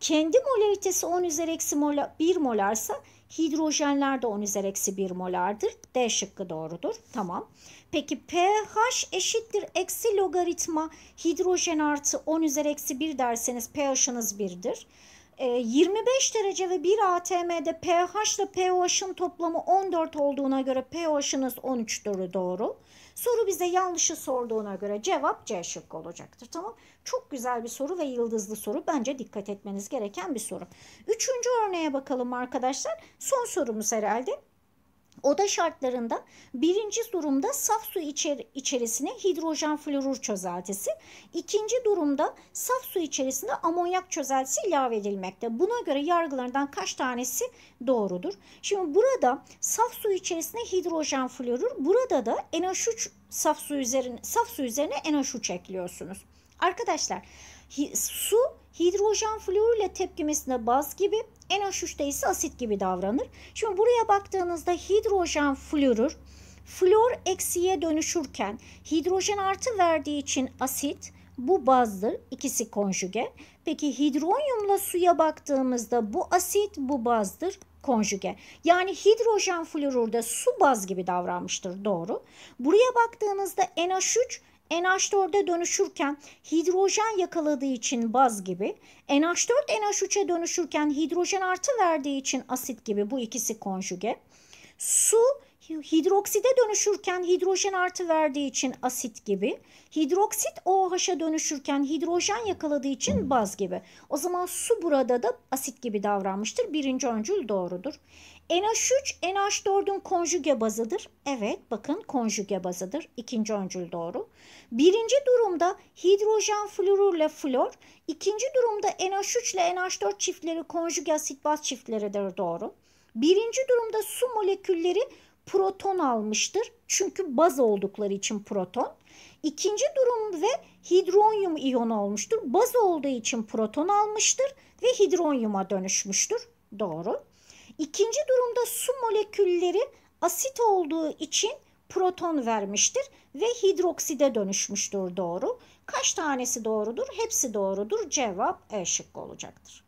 Kendi molavitesi 10 üzeri eksi mola, 1 molarsa hidrojenler de 10 üzeri eksi 1 molardır. D şıkkı doğrudur. Tamam. Peki pH eşittir eksi logaritma hidrojen artı 10 üzeri eksi 1 derseniz pH'ınız 1'dir. 25 ee, derece ve 1 ATM'de pH ile pOH'ın toplamı 14 olduğuna göre pOH'ınız 13'dür. doğru. Soru bize yanlışı sorduğuna göre cevap C şıkkı olacaktır. Tamam. Çok güzel bir soru ve yıldızlı soru. Bence dikkat etmeniz gereken bir soru. Üçüncü örneğe bakalım arkadaşlar. Son sorumuz herhalde. Oda şartlarında birinci durumda saf su içer içerisine hidrojen florür çözeltisi, ikinci durumda saf su içerisinde amonyak çözeltisi ilave edilmekte. Buna göre yargılarından kaç tanesi doğrudur? Şimdi burada saf su içerisine hidrojen florür, burada da NH3 saf su üzerine saf su üzerine NH3 ekliyorsunuz. Arkadaşlar su hidrojen flor ile tepkimesinde baz gibi, NH3'te ise asit gibi davranır. Şimdi buraya baktığınızda hidrojen florür flor eksiye dönüşürken hidrojen artı verdiği için asit, bu bazdır. İkisi konjüge. Peki hidronyumla suya baktığımızda bu asit, bu bazdır konjüge. Yani hidrojen florürde su baz gibi davranmıştır. Doğru. Buraya baktığınızda NH3 NH4'e dönüşürken hidrojen yakaladığı için baz gibi, NH4 NH3'e dönüşürken hidrojen artı verdiği için asit gibi bu ikisi konjüge. Su hidrokside dönüşürken hidrojen artı verdiği için asit gibi. Hidroksit OH'a dönüşürken hidrojen yakaladığı için baz gibi. O zaman su burada da asit gibi davranmıştır. Birinci öncül doğrudur. NH3 NH4'ün konjüge bazıdır. Evet bakın konjüge bazıdır. İkinci öncül doğru. Birinci durumda hidrojen florürle flor. ikinci durumda NH3 ile NH4 çiftleri konjüge asit baz çiftleridir doğru. Birinci durumda su molekülleri proton almıştır. Çünkü baz oldukları için proton. İkinci durum ve hidronyum iyonu olmuştur. Baz olduğu için proton almıştır ve hidronyuma dönüşmüştür. Doğru. İkinci durumda su molekülleri asit olduğu için proton vermiştir ve hidrokside dönüşmüştür doğru. Kaç tanesi doğrudur? Hepsi doğrudur. Cevap E şıkkı olacaktır.